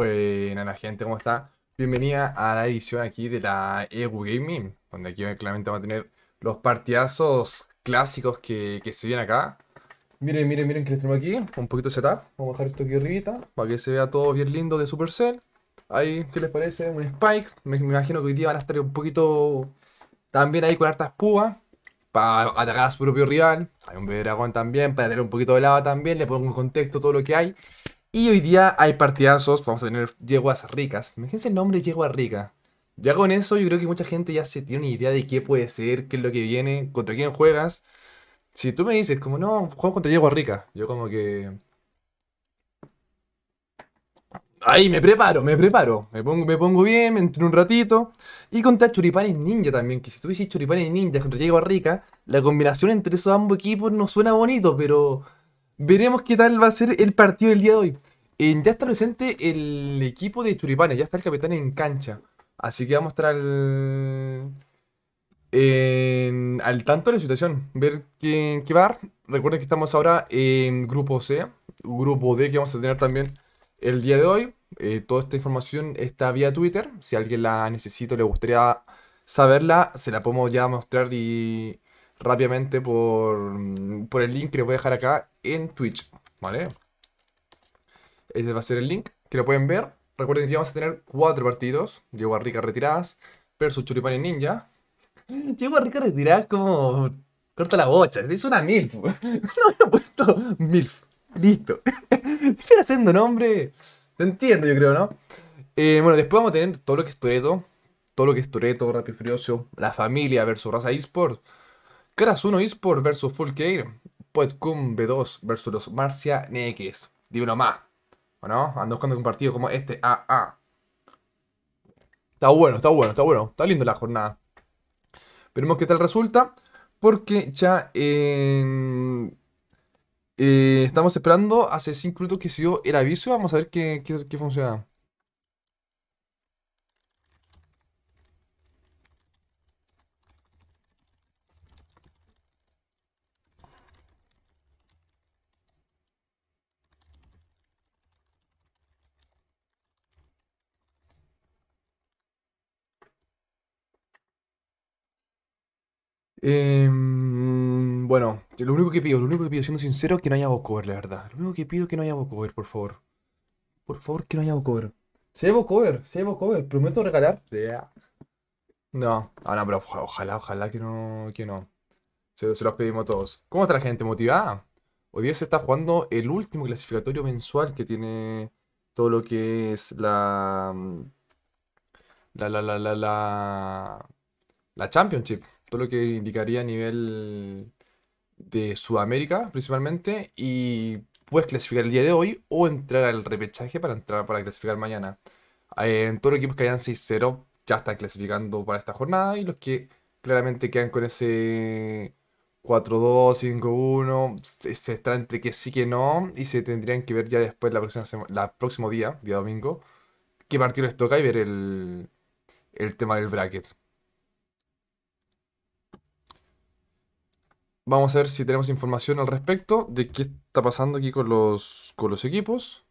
Buena la gente, ¿cómo está? Bienvenida a la edición aquí de la Ego Gaming, donde aquí claramente vamos a tener los partidazos clásicos que, se vienen acá. Miren, miren, miren que les tenemos aquí, un poquito de setup. Vamos a bajar esto aquí arribita, para que se vea todo bien lindo de Supercell. Ahí, ¿qué les parece? Un Spike. Me, imagino que hoy día van a estar un poquito también ahí con hartas púas para atacar a su propio rival. Hay un B-Dragon también, para tener un poquito de lava también, le pongo un contexto todo lo que hay. Y hoy día hay partidazos, vamos a tener yeguas ricas. Imagínense el nombre yegua rica. Ya con eso yo creo que mucha gente ya se tiene una idea de qué puede ser, qué es lo que viene, contra quién juegas. Si tú me dices, como no, juego contra a rica, yo como que... Ahí me preparo, me preparo. Me pongo, me pongo bien, me entro un ratito. Y contra Churipanes Ninja también, que si tú dices Churipanes Ninja contra a Rica, la combinación entre esos ambos equipos no suena bonito, pero Veremos qué tal va a ser el partido del día de hoy. Eh, ya está presente el equipo de Churipanes, ya está el capitán en cancha. Así que vamos a estar al, tanto de la situación, ver qué, qué va Recuerden que estamos ahora en grupo C, grupo D que vamos a tener también el día de hoy. Eh, toda esta información está vía Twitter. Si alguien la necesita o le gustaría saberla, se la podemos ya mostrar y rápidamente por, el link que les voy a dejar acá en Twitch, ¿vale? Ese va a ser el link, que lo pueden ver. Recuerden que vamos a tener cuatro partidos. Diego Rica retiradas versus Churipani Ninja. Diego Rica retiradas como... Corta la bocha, es una MILF. no había puesto MILF. Listo. Espera siendo nombre. Se entiende, yo creo, ¿no? Eh, bueno, después vamos a tener todo lo que es Toreto. Todo lo que es Toreto, Rappi Furioso, la familia versus Raza eSports 1 Esport versus Full Care. Poetcum pues B2 versus los Marcia NX. Dime más. Bueno, ando buscando un partido como este. Ah, ah. Está bueno, está bueno, está bueno. Está lindo la jornada. Veremos qué tal resulta. Porque ya em, eh, estamos esperando hace 5 minutos que se dio el aviso. Vamos a ver qué funciona. Eh, bueno, lo único que pido, lo único que pido, siendo sincero, que no haya vocover, la verdad. Lo único que pido que no haya vocover, por favor. Por favor, que no haya vocover. Se hay cover, se prometo regalar. No, ahora no, pero ojalá, ojalá, que no, que no. Se, se los pedimos a todos. ¿Cómo está la gente motivada? Hoy día se está jugando el último clasificatorio mensual que tiene todo lo que es la... La, la, la, la, la... La Championship todo lo que indicaría a nivel de Sudamérica principalmente, y puedes clasificar el día de hoy o entrar al repechaje para entrar para clasificar mañana. Eh, en todos los equipos que hayan 6-0 ya están clasificando para esta jornada y los que claramente quedan con ese 4-2, 5-1, se, entre que sí que no y se tendrían que ver ya después la próxima la próximo día, día domingo, qué partido les toca y ver el tema del bracket. Vamos a ver si tenemos información al respecto de qué está pasando aquí con los, con los equipos.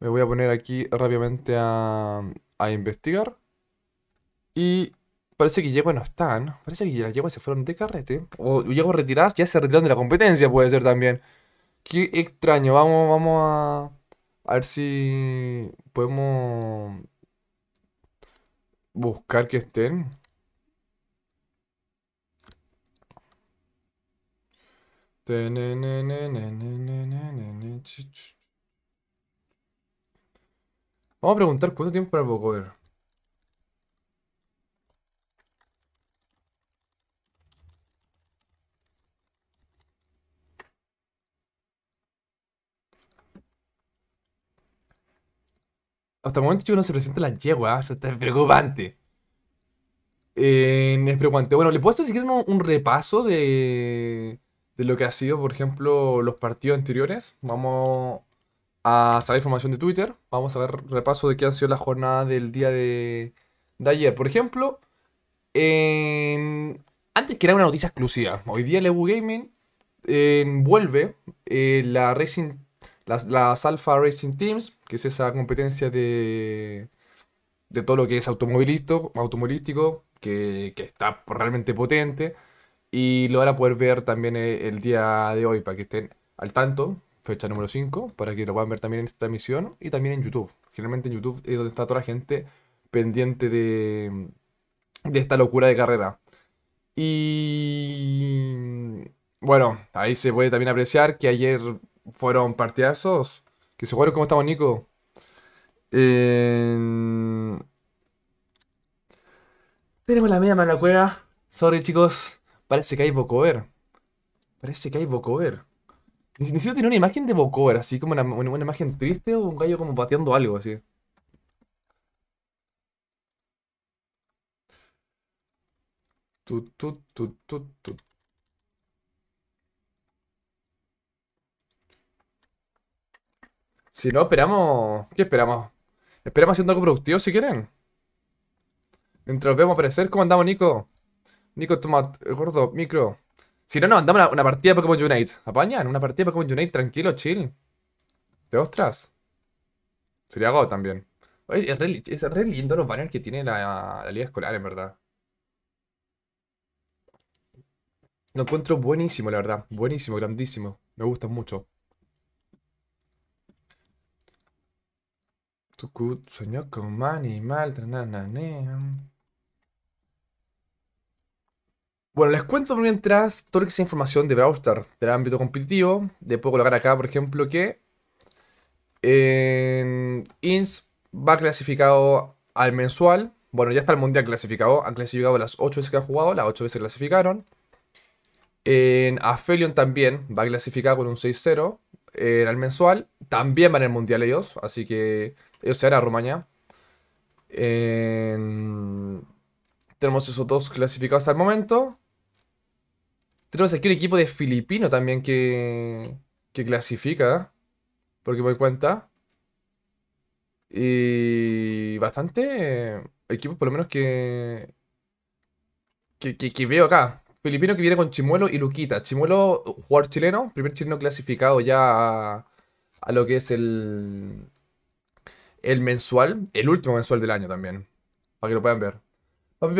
Me voy a poner aquí rápidamente a, a investigar. Y parece que Yegua no están. Parece que las se fueron de carrete. O llegó retiradas ya se retiraron de la competencia, puede ser también. Qué extraño. Vamos, vamos a, a ver si podemos buscar que estén. Vamos a preguntar cuánto tiempo para el vocoder. Hasta el momento, chicos, no se presenta la yegua. ¿ah? Eso está preocupante. Eh, preocupante. Bueno, ¿le puedo hacer un repaso de de lo que ha sido, por ejemplo, los partidos anteriores. Vamos a saber información de Twitter. Vamos a ver repaso de qué han sido las jornadas del día de, ayer. Por ejemplo, antes que era una noticia exclusiva, hoy día EU Gaming vuelve eh, la Racing, las, Alpha Racing Teams, que es esa competencia de, de todo lo que es automovilístico, automovilístico que, que está realmente potente. Y lo van a poder ver también eh, el día de hoy para que estén al tanto. Fecha número 5, para que lo puedan ver también en esta emisión y también en YouTube. Generalmente en YouTube es donde está toda la gente pendiente de, esta locura de carrera. Y bueno, ahí se puede también apreciar que ayer fueron partidazos que se jugaron. como estamos, Nico? Tenemos la media mala cueva. Sorry, chicos. Parece que hay vocoder Parece que hay Ni Necesito tener una imagen de vocoder así como una, imagen triste o un gallo como pateando algo, así. Si no, esperamos... ¿Qué esperamos? Esperamos haciendo algo productivo si quieren. Mientras vemos aparecer, ¿cómo andamos, Nico? Nico Tomat, gordo, micro. Si no, no, andamos una, una partida de Pokémon Unite. ¿Apañan? Una partida de Pokémon Unite, tranquilo, chill. De ostras? Sería God también. es, re, lindo los banners que tiene la, liga escolar, en verdad. Lo encuentro buenísimo, la verdad. Buenísimo, grandísimo. Me gusta mucho. Sueño con animal, bueno, les cuento mientras toda esa información de Brawl del ámbito competitivo. Les puedo colocar acá, por ejemplo, que en INS va clasificado al mensual. Bueno, ya está el mundial clasificado. Han clasificado las 8 veces que han jugado, las 8 veces clasificaron. En Aphelion también va clasificado con un 6-0 en el mensual. También van al mundial ellos, así que ellos se van a Rumania. Tenemos esos dos clasificados hasta el momento. Tenemos aquí un equipo de filipino también que, que clasifica, ¿eh? porque me doy cuenta. Y bastante equipos por lo menos que, que, veo acá. Filipino que viene con Chimuelo y Luquita. Chimuelo, jugador chileno, primer chileno clasificado ya a, lo que es el, el mensual, el último mensual del año también, para que lo puedan ver.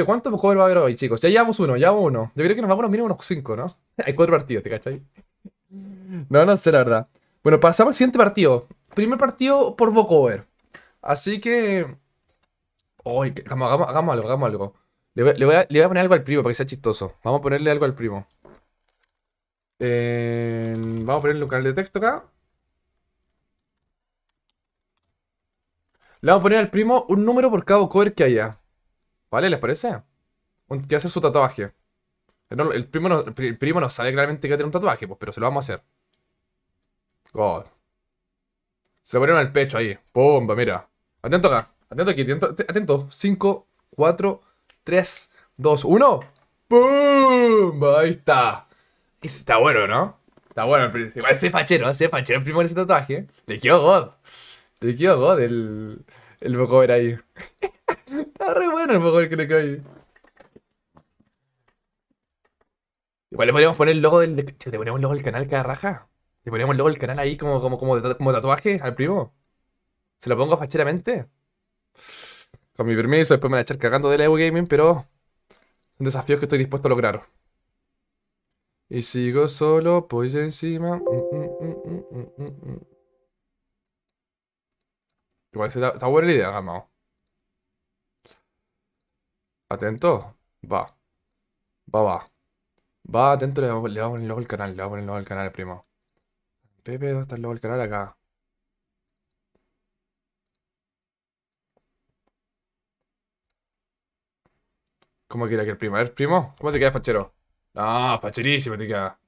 ¿cuántos covers va a haber hoy, chicos? Ya llevamos uno, ya llevamos uno. Yo creo que nos vamos a mínimo unos cinco, ¿no? Hay cuatro partidos, ¿te cachai? No, no sé, la verdad. Bueno, pasamos al siguiente partido. Primer partido por vocover. Así que. Hoy, hagamos, algo, hagamos algo. Le voy, a, poner algo al primo para que sea chistoso. Vamos a ponerle algo al primo. Eh, vamos a ponerle el local de texto acá. Le vamos a poner al primo un número por cada Vocover que haya. ¿Vale? ¿Les parece? Un, que hace su tatuaje. El, primo no, el, primo no, sabe claramente que tiene un tatuaje, pues, pero se lo vamos a hacer. God. Se lo ponen al pecho ahí. Pumba, mira. Atento acá. Atento aquí. Atento. 5, 4, 3, 2, 1. ¡Pum! Ahí está. está bueno, ¿no? Está bueno. principio. ese fachero, ese fachero el primo en ese tatuaje. Le quedó God. Le quedó God el, el vocoder ahí. Está re bueno el mejor que le cae. Igual le podríamos poner el logo del. le ponemos el logo del canal cada raja. Le ponemos el logo del canal ahí como, como, como, tatuaje al primo. Se lo pongo facheramente. Con mi permiso, después me van a echar cagando de la Evo Gaming, pero. Son desafíos que estoy dispuesto a lograr. Y sigo solo, pues encima. Mm, mm, mm, Igual está, buena la idea, Gamao. Atento. Va. Va, va. Va, atento, le vamos, le vamos a poner luego el canal, le vamos a poner luego el canal, primo. Pepe, ¿dónde está el canal? Acá. ¿Cómo quiere que el primo? ¿A primo? ¿Cómo te queda fachero? ah, facherísimo te queda.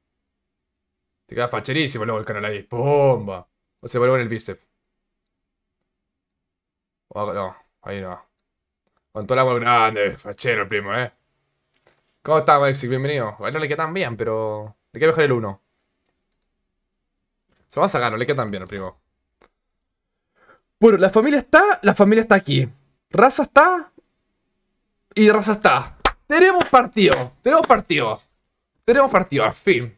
Te queda facherísimo luego el canal ahí. ¡Bomba! O se vuelve en el bíceps. O, no, ahí no. Con todo el agua grande, fachero primo, ¿eh? ¿Cómo está, Maxi? Bienvenido. no le quedan bien, pero... Le queda mejor el 1. Se va a sacar, no le quedan bien el primo. Bueno, la familia está... La familia está aquí. Raza está... Y raza está. Tenemos partido. Tenemos partido. Tenemos partido, al fin.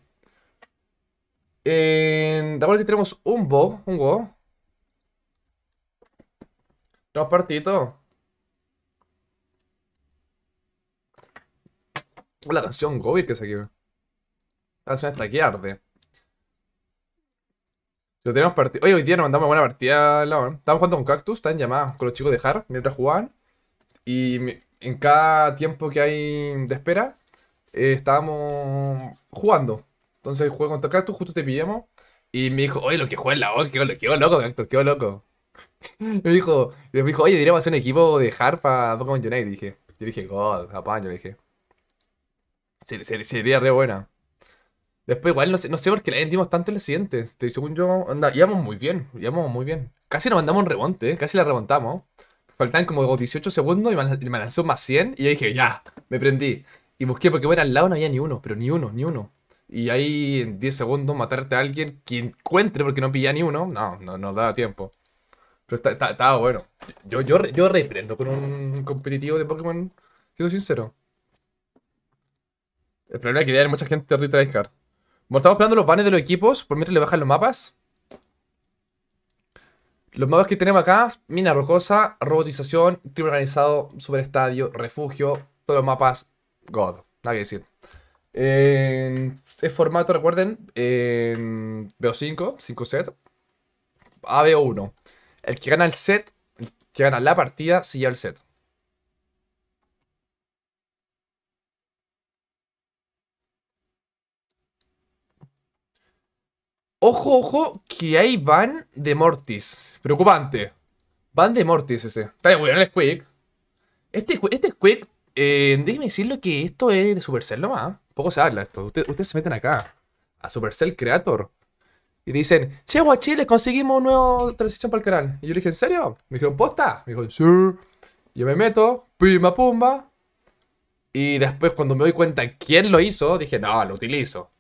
En... De que tenemos un bo. Un bo. Tenemos partidito. La canción GOBIER que se aquí. La canción está aquí arde. Lo tenemos partido. Oye, hoy día nos mandamos buena partida al lado, Estamos jugando con Cactus, están llamadas con los chicos de Har mientras jugaban. Y en cada tiempo que hay de espera, eh, estábamos jugando. Entonces juego contra Cactus, justo te pillamos. Y me dijo, oye, lo que juega en la O, quedó, loco, Cactus, quedó loco. me dijo, me dijo, oye, diremos hacer un equipo de Har para Pokémon Unite. Dije, yo dije, God, apaño, le dije. Sería, sería re buena. Después, igual, no sé, no sé por qué la vendimos tanto en la siguiente. Este, según yo, anda, íbamos muy bien. Íbamos muy bien. Casi nos mandamos un remonte, ¿eh? casi la remontamos. Faltaban como 18 segundos y me lanzó más 100. Y yo dije, ya, me prendí. Y busqué porque bueno, al lado, no había ni uno, pero ni uno, ni uno. Y ahí en 10 segundos matarte a alguien que encuentre porque no pilla ni uno, no, no nos daba tiempo. Pero estaba bueno. Yo, yo, yo reprendo con un competitivo de Pokémon, siendo sincero. El problema es que hay mucha gente de Bueno, estamos esperando los banners de los equipos por mientras le bajan los mapas. Los mapas que tenemos acá, mina rocosa, robotización, crimen organizado, superestadio, refugio, todos los mapas, God, nada que decir. es formato, recuerden, en bo 5 5 set, ABO1. El que gana el set, el que gana la partida, sigue el set. Ojo, ojo, que hay van de Mortis. Preocupante. Van de Mortis ese. Está bien, bueno, el Squeak. Este, este Squeak, eh, déjeme decirlo que esto es de Supercell nomás. Poco se habla esto. ustedes se meten acá. A Supercell Creator. Y dicen, che, guachi, les conseguimos un nuevo transición para el canal. Y yo le dije, ¿en serio? Me dijeron, ¿posta? Me dijo, sí. Yo me meto, pima pumba. Y después cuando me doy cuenta quién lo hizo, dije, no, lo utilizo.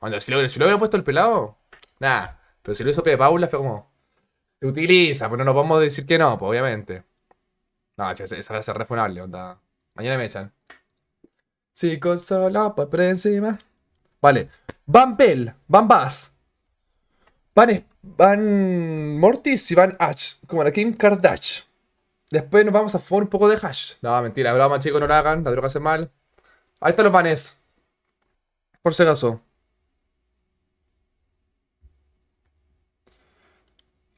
Cuando si si lo hubiera puesto el pelado, Nah, Pero si lo hizo Pepe Paula, fue como. Se utiliza, pues no nos vamos a decir que no, pues obviamente. No, esa a ser refunable, onda. Mañana me echan. Chicos, con solo por encima. Vale. Van Bell, Van Bass. Van, Mortis y Van Ash. Como la Kim Kardashian. Después nos vamos a fumar un poco de hash. No, mentira, broma, chicos, no la hagan. La droga hace mal. Ahí están los vanes. Por si acaso.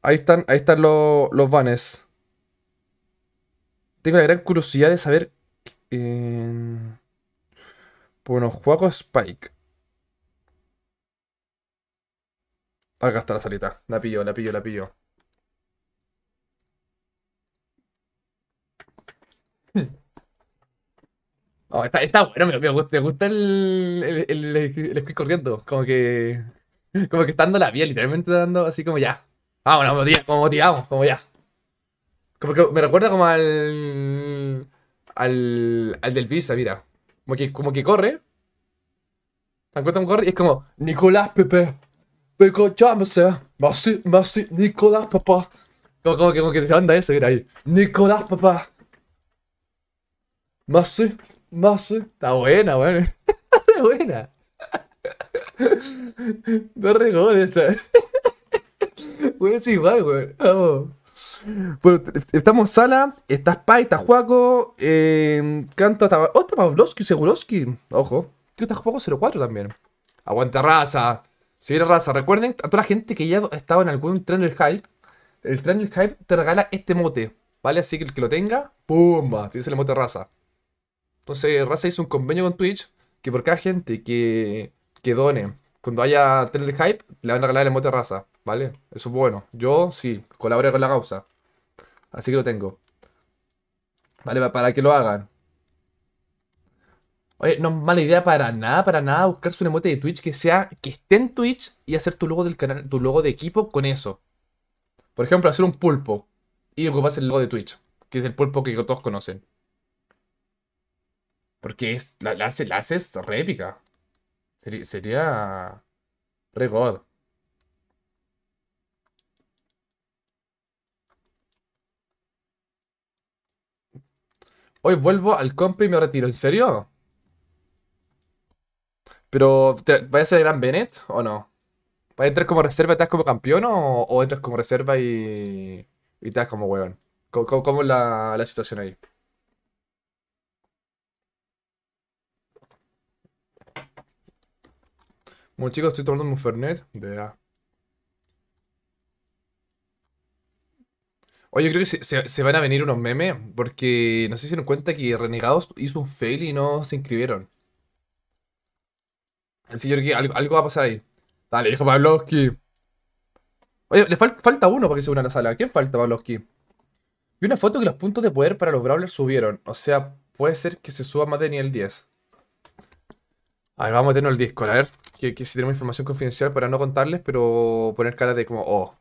Ahí están, ahí están los vanes. Tengo la gran curiosidad de saber. Eh... Bueno, juego Spike. Acá está la salita. La pillo, la pillo, la pillo. Oh, está, bueno, me, gusta, el, el, el, corriendo. Como que. Como que está dando la vía, literalmente dando así como ya. Vamos, ah, bueno, como tiramos, como ya. Como que me recuerda como al. Al, al del Visa, mira. Como que, como que corre. ¿Te cuenta un corre? Y es como. Nicolás Pepe. Peco Chamse. Masi, Masi, Nicolás Papá. Como, que, se anda ese, mira ahí. Nicolás Papá. Masi, Masi. Está buena, weón. Está buena. No regones, ese. Bueno, es igual, güey. Bueno, estamos Sala, está Spy, está Juaco, eh, Canto, hasta... Oh, está Pavlovsky, Seguroski. Ojo. Tío, está Juaco 04 también. Aguanta raza. Si viene raza, recuerden a toda la gente que ya estaba en algún tren del hype. El tren del hype te regala este mote, ¿vale? Así que el que lo tenga, ¡pumba! Te dice el mote raza. Entonces, raza hizo un convenio con Twitch que por cada gente que, que done cuando haya tren del hype, le van a regalar el mote raza. ¿Vale? Eso es bueno. Yo sí, colaboré con la causa. Así que lo tengo. Vale, para que lo hagan. Oye, no es mala idea para nada, para nada buscarse un emote de Twitch que sea, que esté en Twitch y hacer tu logo del canal, tu logo de equipo con eso. Por ejemplo, hacer un pulpo y ocuparse el logo de Twitch, que es el pulpo que todos conocen. Porque es, la, la, la haces re épica. Sería, sería re god. Hoy vuelvo al compa y me retiro. ¿En serio? Pero, ¿te, a ser Gran Bennett o no? ¿Vas a entrar como reserva y estás como campeón o, entras como reserva y, y estás como weón? ¿Cómo, es la, situación ahí? Bueno chicos, estoy tomando un Fernet de A. Oye, creo que se, van a venir unos memes, porque no sé si se hicieron cuenta que Renegados hizo un fail y no se inscribieron. El señor que algo, va a pasar ahí. Dale, hijo Pavlovsky. Oye, le falta uno para que se una a la sala. ¿Quién falta, Pavlovsky? Y una foto que los puntos de poder para los Brawlers subieron. O sea, puede ser que se suba más de nivel 10. A ver, vamos a meternos el disco. a ver. Que, si tenemos información confidencial para no contarles, pero poner cara de como, oh,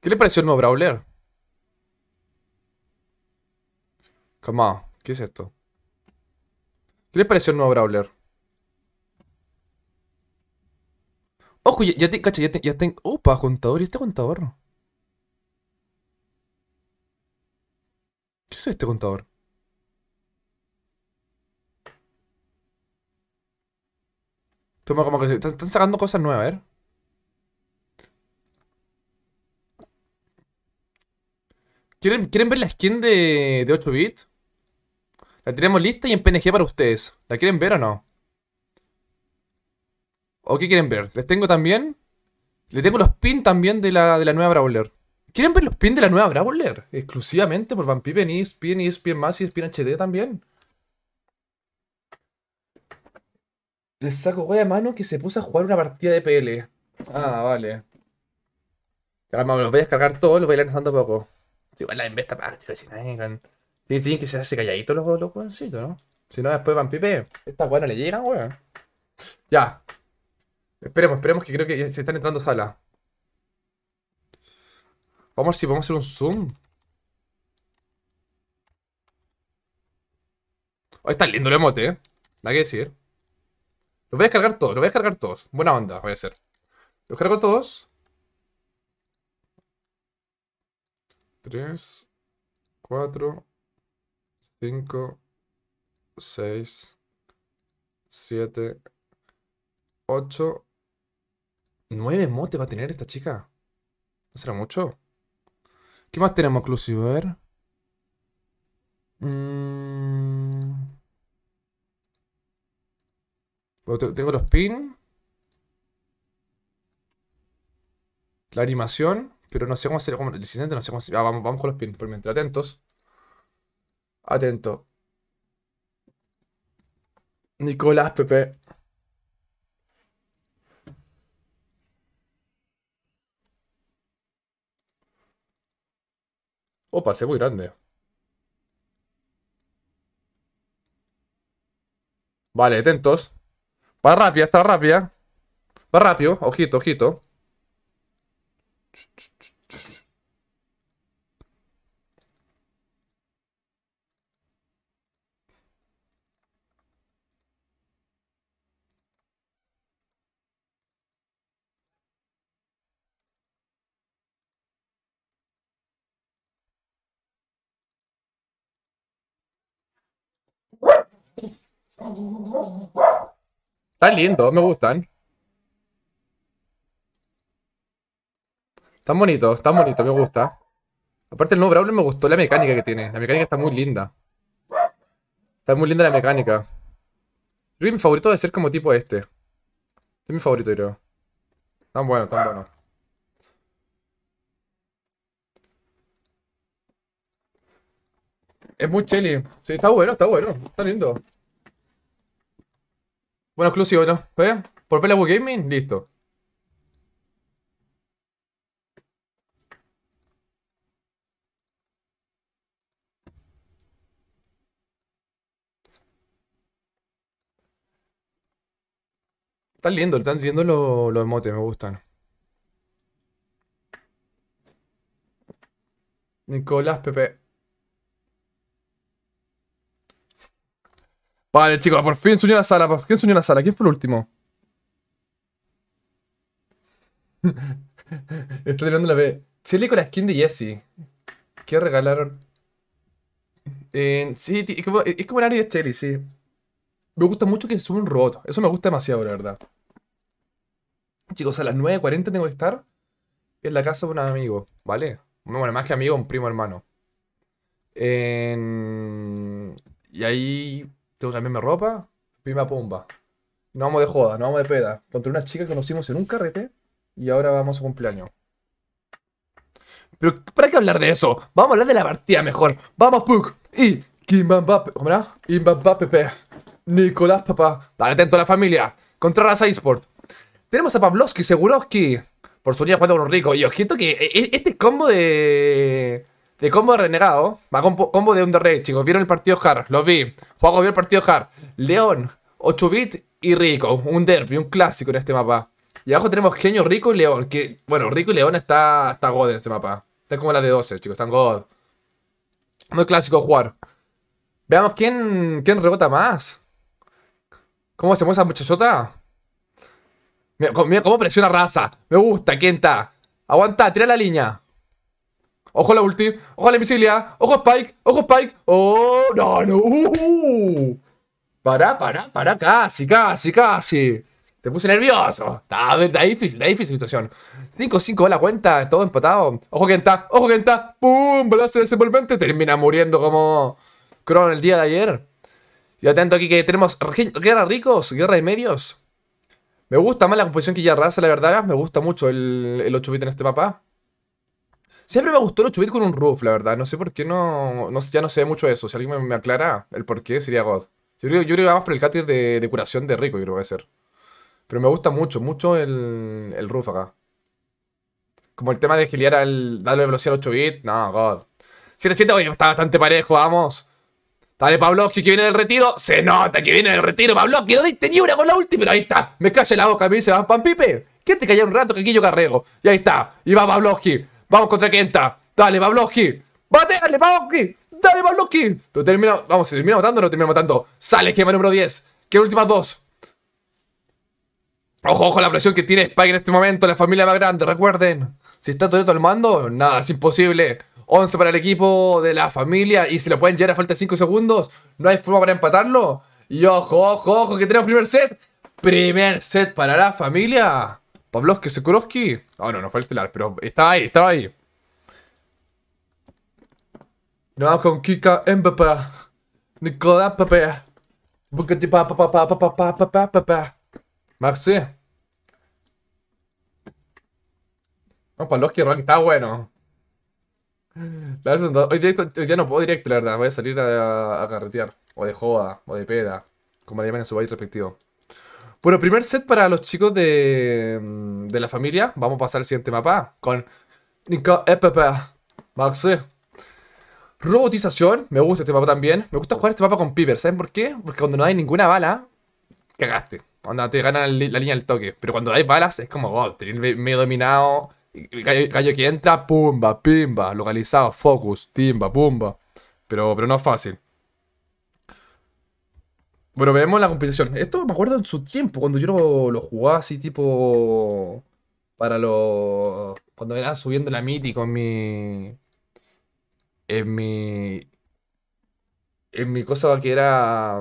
¿Qué le pareció el nuevo Brawler? Come on, ¿qué es esto? ¿Qué le pareció el nuevo Brawler? Ojo, ya, tengo, te, ya te, ya opa, contador, ¿y este contador? ¿Qué es este contador? Toma, como que están, sacando cosas nuevas, a ver. ¿Quieren, ver la skin de, 8 bits? La tenemos lista y en PNG para ustedes. ¿La quieren ver o no? ¿O qué quieren ver? Les tengo también. Le tengo los pins también de la, de la nueva Brawler. ¿Quieren ver los pins de la nueva Brawler? Exclusivamente por Van Pippen, y Spin más y spin HD también. Les saco a mano que se puso a jugar una partida de PL. Ah, vale. los voy a descargar todos, los voy a lanzando poco la investa para. Tienen que calladito los, los ¿no? Si no, después van pipe. esta bueno le llegan, weón. Ya. Esperemos, esperemos que creo que se están entrando sala Vamos a ver si podemos hacer un zoom. Oh, está lindo el emote, eh. Nada que decir. Los voy a descargar todos, lo voy a descargar todos. Buena onda, voy a hacer. Los cargo todos. 3, 4, 5, 6, 7, 8, 9 motes va a tener esta chica. ¿No será mucho? ¿Qué más tenemos, inclusive A ver. Mm. tengo los pin. La animación. Pero no sé cómo se... Cómo, siguiente no sé cómo ah, vamos, con los pins por mientras. Atentos. Atento. Nicolás Pepe. ¡opa! Se muy grande. Vale, atentos. Va rápido, está rápida. Va rápido, ojito, ojito. Están lindos, me gustan. Están bonitos, están bonitos, me gusta. Aparte el nuevo Brawler me gustó la mecánica que tiene. La mecánica está muy linda. Está muy linda la mecánica. Creo mi favorito De ser como tipo este. es mi favorito, creo. Tan bueno, tan bueno. Es muy cheli. Sí, está bueno, está bueno. Está lindo. Bueno, exclusivo, ¿no? ¿Eh? Por Pelabu Gaming, listo. Están lindo, están viendo los, los emotes, me gustan. Nicolás Pepe. Vale, chicos, por fin se la sala. ¿Por qué se la sala? ¿Quién fue el último? Estoy tirando la B. Chelly con la skin de Jesse. ¿Qué regalaron? Eh, sí, es como, el área de Chelly, sí. Me gusta mucho que suba un robot. Eso me gusta demasiado, la verdad. Chicos, a las 9.40 tengo que estar en la casa de un amigo, ¿vale? Bueno, más que amigo, un primo hermano. y ahí tengo también mi ropa, pima pumba. No vamos de joda, no vamos de peda. Contra una chica que conocimos en un carrete y ahora vamos a cumpleaños. Pero ¿para qué hablar de eso? Vamos a hablar de la partida mejor. Vamos, Puk. Y Kimbambape. ¿Cómo era? Pepe. Nicolás Papá. Dale atento a la familia. Contra Raza Esport. Tenemos a Pavlovsky, Segurovsky. Por su día jugando con un rico. Y siento que e, e, este combo de de combo renegado. Va combo, combo de rage chicos. ¿Vieron el partido hard? Lo vi. Juego vio el partido hard. León, 8-bit y Rico. Un derby, un clásico en este mapa. Y abajo tenemos Genio, Rico y León. Que, bueno, Rico y León está, está God en este mapa. Está como la de 12, chicos. Están God. Muy clásico jugar. Veamos quién, quién rebota más. ¿Cómo se mueve esa muchachota? Mira, mira cómo presiona raza. Me gusta, ¿quién está? Aguanta, tira la línea. Ojo la ulti, ojo la invisibilidad, ojo Spike, ojo Spike. ¡Oh, no, no! para uh. Para, para, casi, casi, casi. Te puse nervioso. Está, difícil, está difícil situación. 5-5 la cuenta, todo empatado. Ojo que está, ojo que está. ¡Pum! Balazo desenvolvente. Termina muriendo como Cron el día de ayer. yo atento aquí que tenemos guerra ricos, guerra de medios. Me gusta más la composición que ya raza, la verdad. Me gusta mucho el, el 8-bit en este mapa. Siempre me gustó 8-bit con un roof, la verdad. No sé por qué no, no Ya no sé mucho de eso. Si alguien me, aclara el por qué, sería God. Yo creo, yo que vamos por el cat de, curación de rico, yo creo que va a ser. Pero me gusta mucho, mucho el, el roof acá. Como el tema de giliar al darle velocidad al 8-bit. No, God. Si te sientes, oye, está bastante parejo, vamos. Dale, Pavlovsky, que viene del retiro. Se nota que viene del retiro, Pavlovsky. No diste ni una con la última, pero ahí está. Me calla la boca, me dice Van Pan Pipe. ¿Qué te calla un rato que aquí yo carrego? Y ahí está. Y va Pavlovsky. Vamos contra Kenta. Dale, ¡Bate! ¡Dale, Pavlovsky. Dale, Pavlovsky. Lo termina. Vamos, ¿se termina matando o no termina matando? Sale, esquema número 10. ¿Qué últimas dos. Ojo, ojo, la presión que tiene Spike en este momento. La familia va grande, recuerden. Si está todo el mando, nada, es imposible. 11 para el equipo de la familia. Y si lo pueden llegar a falta de 5 segundos, no hay forma para empatarlo. Y ojo, ojo, ojo, que tenemos primer set. Primer set para la familia. Pavlovsky, Sekurovsky. Ah, oh, no, no fue el estelar, pero estaba ahí, estaba ahí. Nos vamos con Kika Mbappé. Nicolás Mbappé. Bukati pa pa pa pa pa pa pa pa No, Pavlovsky Rock está bueno. La hoy, directo, hoy día no puedo directo, la verdad. Voy a salir a, a, O de joda, o de peda. Como le llaman en su baile respectivo. Bueno, primer set para los chicos de, mm, de la familia. Vamos a pasar al siguiente mapa con Nico EPP, Maxi. Robotización. Me gusta este mapa también. Me gusta jugar este mapa con Piper. ¿Saben por qué? Porque cuando no hay ninguna bala, cagaste. Cuando te ganan la, línea del toque. Pero cuando hay balas, es como, wow, oh, tenés medio dominado. Gallo, que entra, pumba, pimba. Localizado, focus, timba, pumba. Pero, pero no es fácil. Bueno, veamos la compensación. Esto me acuerdo en su tiempo, cuando yo lo, jugaba así tipo... Para los... Cuando era subiendo la Mythic con mi... En mi... En mi cosa que era...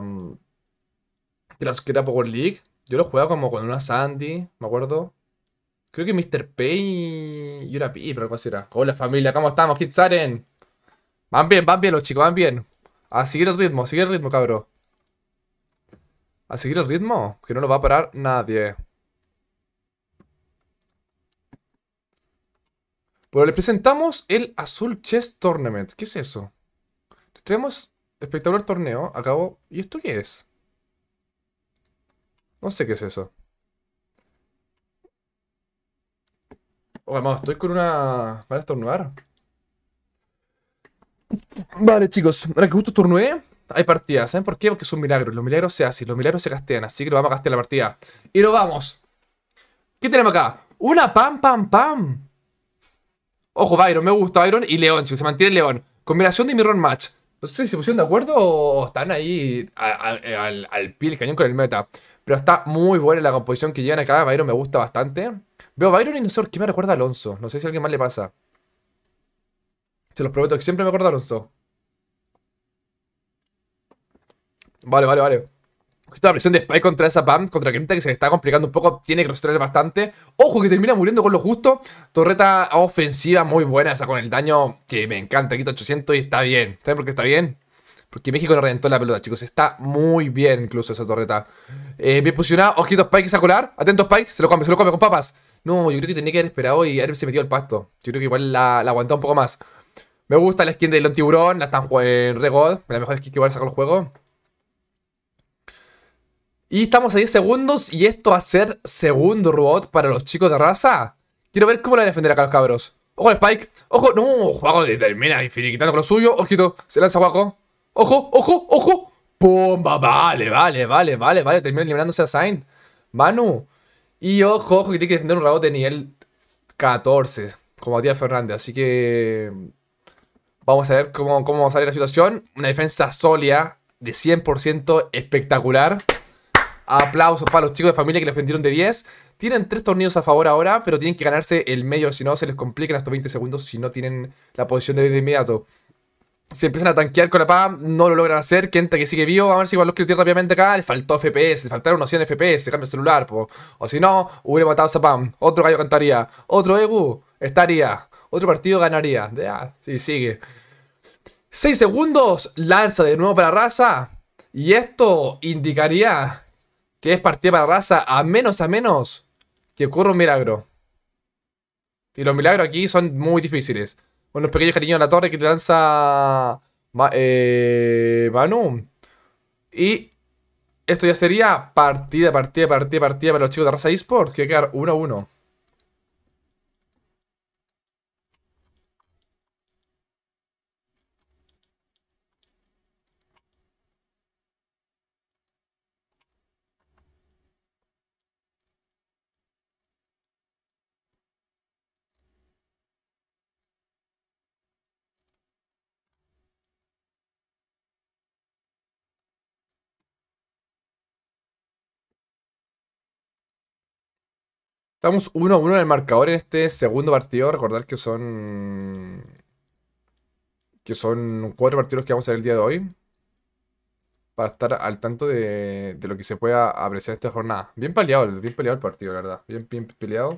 Que era Power League. Yo lo jugaba como con una Sandy, me acuerdo. Creo que Mr. Pay y una Pi, pero algo así era. Hola familia, ¿cómo estamos? Kidsaren. Van bien, van bien los chicos, van bien. A seguir el ritmo, a seguir el ritmo, cabrón. A seguir el ritmo, que no lo va a parar nadie. Bueno, les presentamos el Azul Chess Tournament. ¿Qué es eso? Les traemos espectacular torneo. Acabo. ¿Y esto qué es? No sé qué es eso. Oh, vamos, estoy con una. ¿Van a estornudar? Vale, chicos. Ahora que justo hay partidas, ¿Saben por qué? Porque un milagro, Los milagros se hacen, los milagros se castean. Así que lo vamos a castear la partida. Y lo vamos. ¿Qué tenemos acá? Una pam, pam, pam. Ojo, Byron, me gusta Byron y León, si se mantiene León. Combinación de Mirror Match. No sé si se pusieron de acuerdo o están ahí al, al cañón con el meta. Pero está muy buena la composición que llegan acá. Byron me gusta bastante. Veo Byron y no sé qué me recuerda a Alonso. No sé si a alguien más le pasa. Se los prometo que siempre me acuerdo a Alonso. Vale, vale, vale. Justo la presión de Spike contra esa Pam, contra Kenta que se le está complicando un poco, tiene que resolver bastante. Ojo, que termina muriendo con lo justo. Torreta ofensiva muy buena, Esa con el daño que me encanta, Quito 800 y está bien. ¿Saben por qué está bien? Porque México no reventó la pelota, chicos. Está muy bien incluso esa torreta. Eh, bien posicionada. Ojito Spike, y colar. Atento Spike, se lo come, se lo come con papas. No, yo creo que tenía que haber esperado y se metió al pasto. Yo creo que igual la, aguanta un poco más. Me gusta la skin de Lon Tiburón, la están jugando en Regod. La mejor skin que igual sacó el juego. Y estamos a 10 segundos y esto va a ser segundo robot para los chicos de raza. Quiero ver cómo la defender acá los cabros. Ojo Spike. Ojo, no. Juaco termina infinitando con lo suyo. Ojito, se lanza abajo Ojo, ojo, ojo. Pumba, vale, vale, vale, vale, vale. Termina eliminándose a Saint. Manu. Y ojo, ojo, que tiene que defender un robot de nivel 14. Como tío Fernández. Así que... Vamos a ver cómo, cómo sale la situación. Una defensa sólida de 100% espectacular. Aplausos para los chicos de familia que les vendieron de 10. Tienen tres tornillos a favor ahora, pero tienen que ganarse el medio, si no se les complican estos 20 segundos si no tienen la posición de, de inmediato. Si empiezan a tanquear con la PAM, no lo logran hacer. Kenta que sigue vivo, a ver si igual los tiene rápidamente acá. Le faltó FPS, le faltaron unos 100 FPS, se cambia el celular, O si no, hubiera matado a esa PAM. Otro gallo cantaría. Otro Egu estaría. Otro partido ganaría. Ya, sí, sigue. 6 segundos, lanza de nuevo para raza. Y esto indicaría que es partida para raza, a menos, a menos que ocurra un milagro. Y los milagros aquí son muy difíciles. Unos pequeños cariños de la torre que te lanza eh, Manu. Y esto ya sería partida, partida, partida, partida para los chicos de raza eSport, que quedar 1-1. Estamos 1 a 1 en el marcador en este segundo partido. Recordar que son. que son cuatro partidos que vamos a ver el día de hoy. Para estar al tanto de, de lo que se pueda apreciar esta jornada. Bien peleado, bien peleado el partido, la verdad. Bien, bien peleado.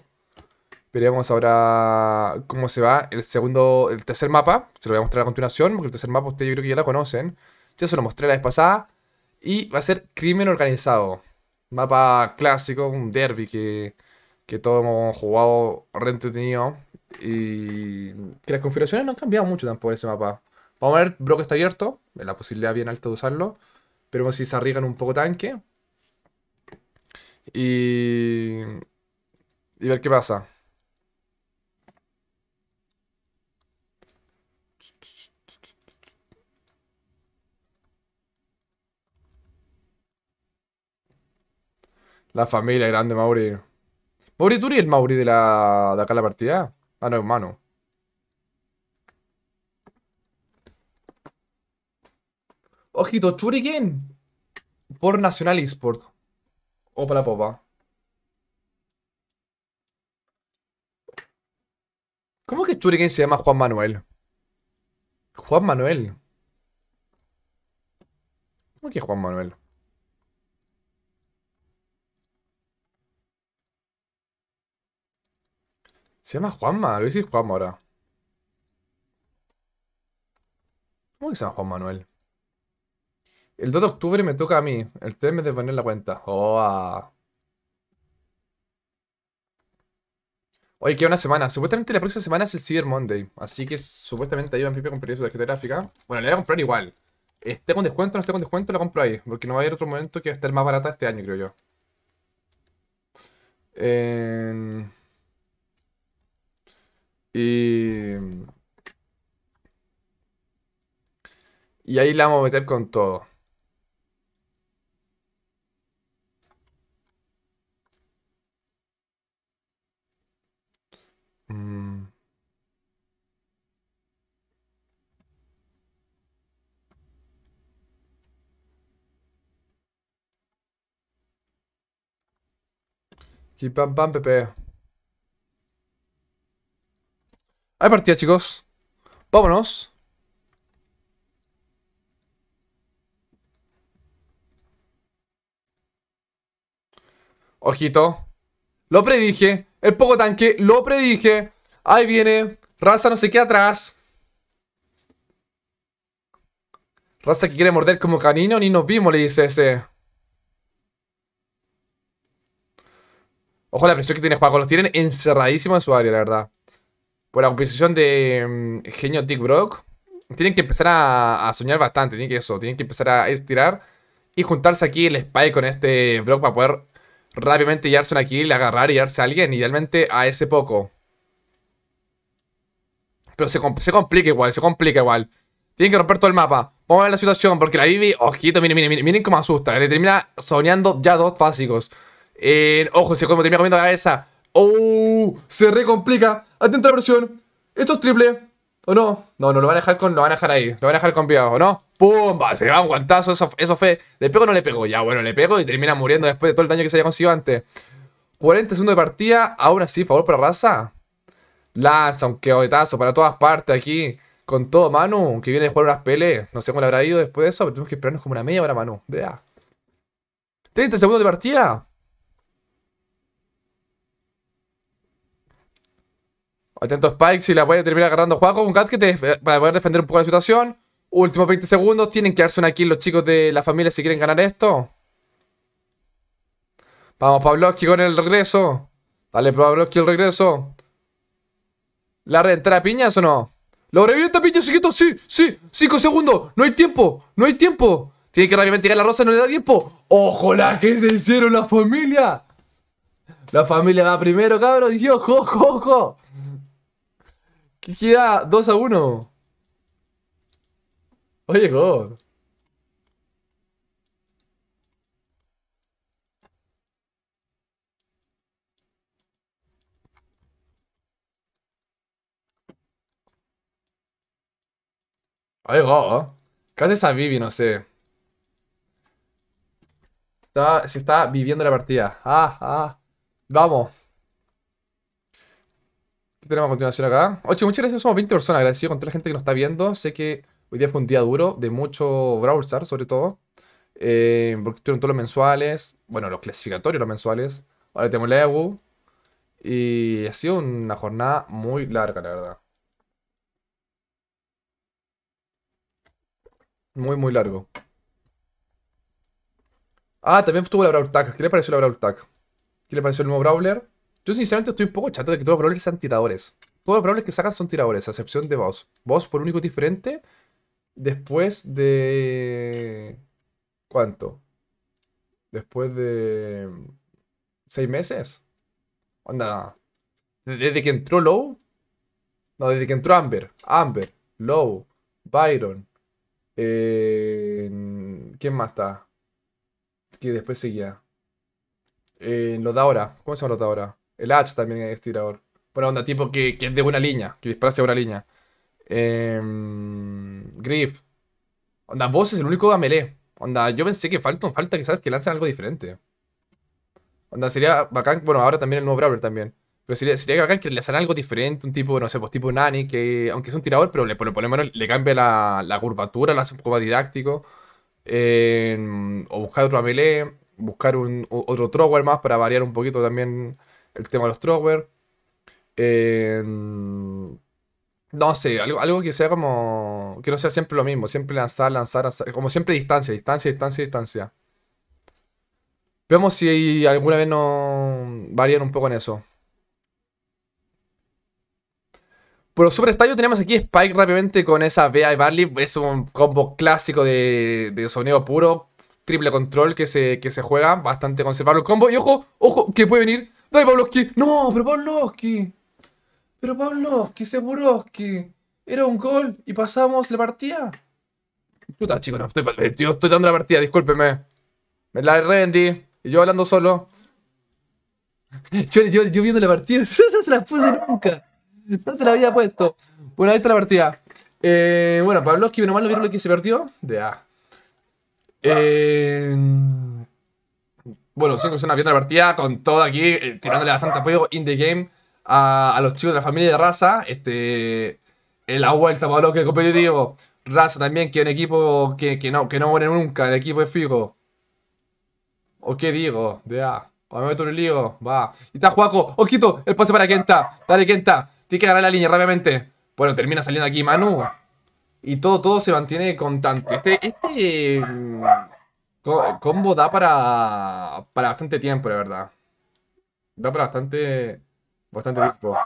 Veremos ahora cómo se va el segundo, el tercer mapa. Se lo voy a mostrar a continuación, porque el tercer mapa ustedes yo creo que ya la conocen. Ya se lo mostré la vez pasada. Y va a ser crimen organizado. Mapa clásico, un derby que que todos hemos jugado re entretenido y que las configuraciones no han cambiado mucho tampoco en ese mapa. Vamos a ver, que está abierto, la posibilidad bien alta de usarlo. pero si se arriesgan un poco tanque. Y... Y ver qué pasa. La familia grande, Mauri. Mauri, Turi el Mauri de la... de acá la partida? Ah, no, hermano. Ojito, Turigen Por Nacional Esport. O para la popa. ¿Cómo que Turigen se llama Juan Manuel? Juan Manuel. ¿Cómo que Juan Manuel? Se llama Juanma, ¿Lo Juan Juanma ahora. ¿Cómo que se llama Juan Manuel? El 2 de octubre me toca a mí. El 3 me poner la cuenta. Oh, que ah. Oye, queda una semana. Supuestamente la próxima semana es el Cyber Monday. Así que supuestamente ahí va en Pipe a comprar su tarjeta gráfica. Bueno, la voy a comprar igual. Esté con descuento no esté con descuento, la compro ahí. Porque no va a haber otro momento que va a estar más barata este año, creo yo. Eh... Y. Y ahí la vamos a meter con todo. Mm. pam pam pepe. Hay partida, chicos. Vámonos. Ojito. Lo predije. El poco tanque. Lo predije. Ahí viene. Raza no se queda atrás. Raza que quiere morder como canino. Ni nos vimos, le dice ese. Ojo la presión que tiene Juan. Los tienen encerradísimo en su área, la verdad por la composición de mm, genio Dick Brock, tienen que empezar a, soñar bastante, tienen que eso, tienen que empezar a estirar y juntarse aquí el spy con este Brock para poder rápidamente llevarse aquí, kill, agarrar y llevarse a alguien, idealmente a ese poco. Pero se, complica igual, se complica igual. Tienen que romper todo el mapa. Vamos a ver la situación, porque la Vivi, ojito, miren, miren, miren, miren cómo asusta. Le termina soñando ya dos básicos. Eh, ojo, se como termina comiendo la cabeza. ¡Oh! Se recomplica. Atenta a la presión. Esto es triple. ¿O no? No, no, lo van a dejar con. Lo van a dejar ahí. Lo van a dejar con ¿o no? ¡Pumba! Se va un guantazo. Eso, eso fue. ¿Le pego o no le pegó? Ya, bueno, le pego y termina muriendo después de todo el daño que se había conseguido antes. 40 segundos de partida. Aún así, favor para raza. Lanza un queotazo para todas partes aquí. Con todo Manu, que viene de jugar unas peleas. No sé cómo le habrá ido después de eso, pero tenemos que esperarnos como una media hora, Manu. Vea. 30 segundos de partida. Atento Spike, si la puede terminar agarrando juego Un que eh, para poder defender un poco la situación. Últimos 20 segundos. Tienen que darse una kill los chicos de la familia si quieren ganar esto. Vamos, Pavlovsky con el regreso. Dale, Pavlovsky el regreso. ¿La reventará Piñas o no? ¡Lo revienta piña, chiquito! ¡Sí, sí! ¡Cinco segundos! ¡No hay tiempo! ¡No hay tiempo! Tiene que rápidamente llegar la rosa, no le da tiempo. ¡Ojalá que se hicieron la familia! La familia va primero, cabrón, Y ojo, ojo, ojo queda 2 a 1. Oye, God. Oye, God. ¿Qué hace esa No sé. Está, se está viviendo la partida. Ah, ah. Vamos tenemos a continuación acá. Ocho, muchas gracias, somos 20 personas. Agradecido con toda la gente que nos está viendo. Sé que hoy día fue un día duro, de mucho Brawl sobre todo. Eh, porque tuvieron todos los mensuales, bueno, los clasificatorios, los mensuales. Ahora tenemos la EWU. Y ha sido una jornada muy larga, la verdad. Muy, muy largo. Ah, también estuvo la Brawl Tag. ¿Qué le pareció la Brawl Tag? ¿Qué le pareció el nuevo Brawler? Yo sinceramente estoy un poco chato de que todos los brawlers sean tiradores. Todos los brawlers que sacan son tiradores, a excepción de Boss. Boss fue el único diferente después de... ¿Cuánto? Después de... ¿Seis meses? Anda Desde que entró Low... No, desde que entró Amber. Amber, Low, Byron. Eh, ¿Quién más está? Que después seguía. Eh, los de ahora. ¿Cómo se llama los de ahora? El H también es este tirador. Bueno, onda, tipo que, es de una línea, que dispara hacia una línea. Em, Griff. Onda, vos es el único a melee. Onda, yo pensé que un falta quizás que lanzan algo diferente. Onda, sería bacán. Bueno, ahora también el nuevo Brawler también. Pero sería, sería bacán que le hagan algo diferente. Un tipo, no sé, pues tipo Nani, que aunque es un tirador, pero le, por le cambia la, curvatura, la hace un poco más didáctico. Em, o buscar otro melee. Buscar un, otro thrower más para variar un poquito también el tema de los throwers. no sé, algo, que sea como. Que no sea siempre lo mismo. Siempre lanzar, lanzar, como siempre distancia, distancia, distancia, distancia. vemos si alguna vez no varían un poco en eso. Por los Super tenemos aquí Spike rápidamente con esa Bea y Barley. Es un combo clásico de, de sonido puro. Triple control que se, que se juega. Bastante conservado el combo. Y ojo, ojo, que puede venir Dale, Pavlovsky. No, pero Pavlovsky. Pero Pavlovsky, Segurovsky. Era un gol y pasamos la partida. Puta, chico, no estoy perdiendo. Eh, estoy dando la partida, discúlpeme. Me la rendí. Y yo hablando solo. Yo, viendo la partida. no se la puse nunca. No se la había puesto. Bueno, ahí está la partida. Eh, bueno, Pavlovsky, menos mal no vieron lo que se perdió. De A. Ah. Eh. Bueno, sí, es pues una la partida con todo aquí, eh, tirándole bastante apoyo in the game a, los chicos de la familia de Raza. Este, el agua, el yo competitivo. Raza también, que un equipo que, no, que no muere nunca, el equipo es fijo. ¿O qué digo? De A. Cuando me meto en lío, va. Y está Juaco. Ojito, el pase para Kenta. Dale, Kenta. Tiene que ganar la línea rápidamente. Bueno, termina saliendo aquí Manu. Y todo, todo se mantiene constante. Este, este Ah, combo da para, bastante tiempo, de verdad. Da para bastante, bastante tiempo.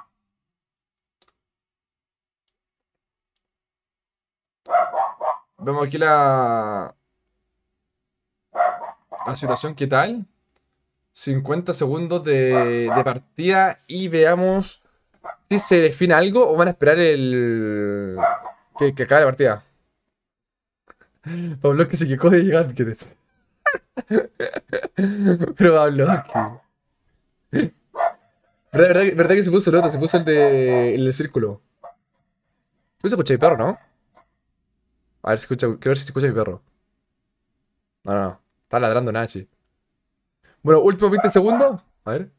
Vemos aquí la, la situación, ¿qué tal? 50 segundos de, partida y veamos si se define algo o van a esperar el que, acabe la partida. Pablo que se quejó de llegar. Pero hablo. ¿Verdad, verdad, que se puso el otro? Se puso el de el círculo. ¿Tú pues se escucha mi perro, no? A ver, si escucha, quiero si se escucha mi perro. No, no, no. Está ladrando Nachi. Bueno, último 20 segundos. A ver.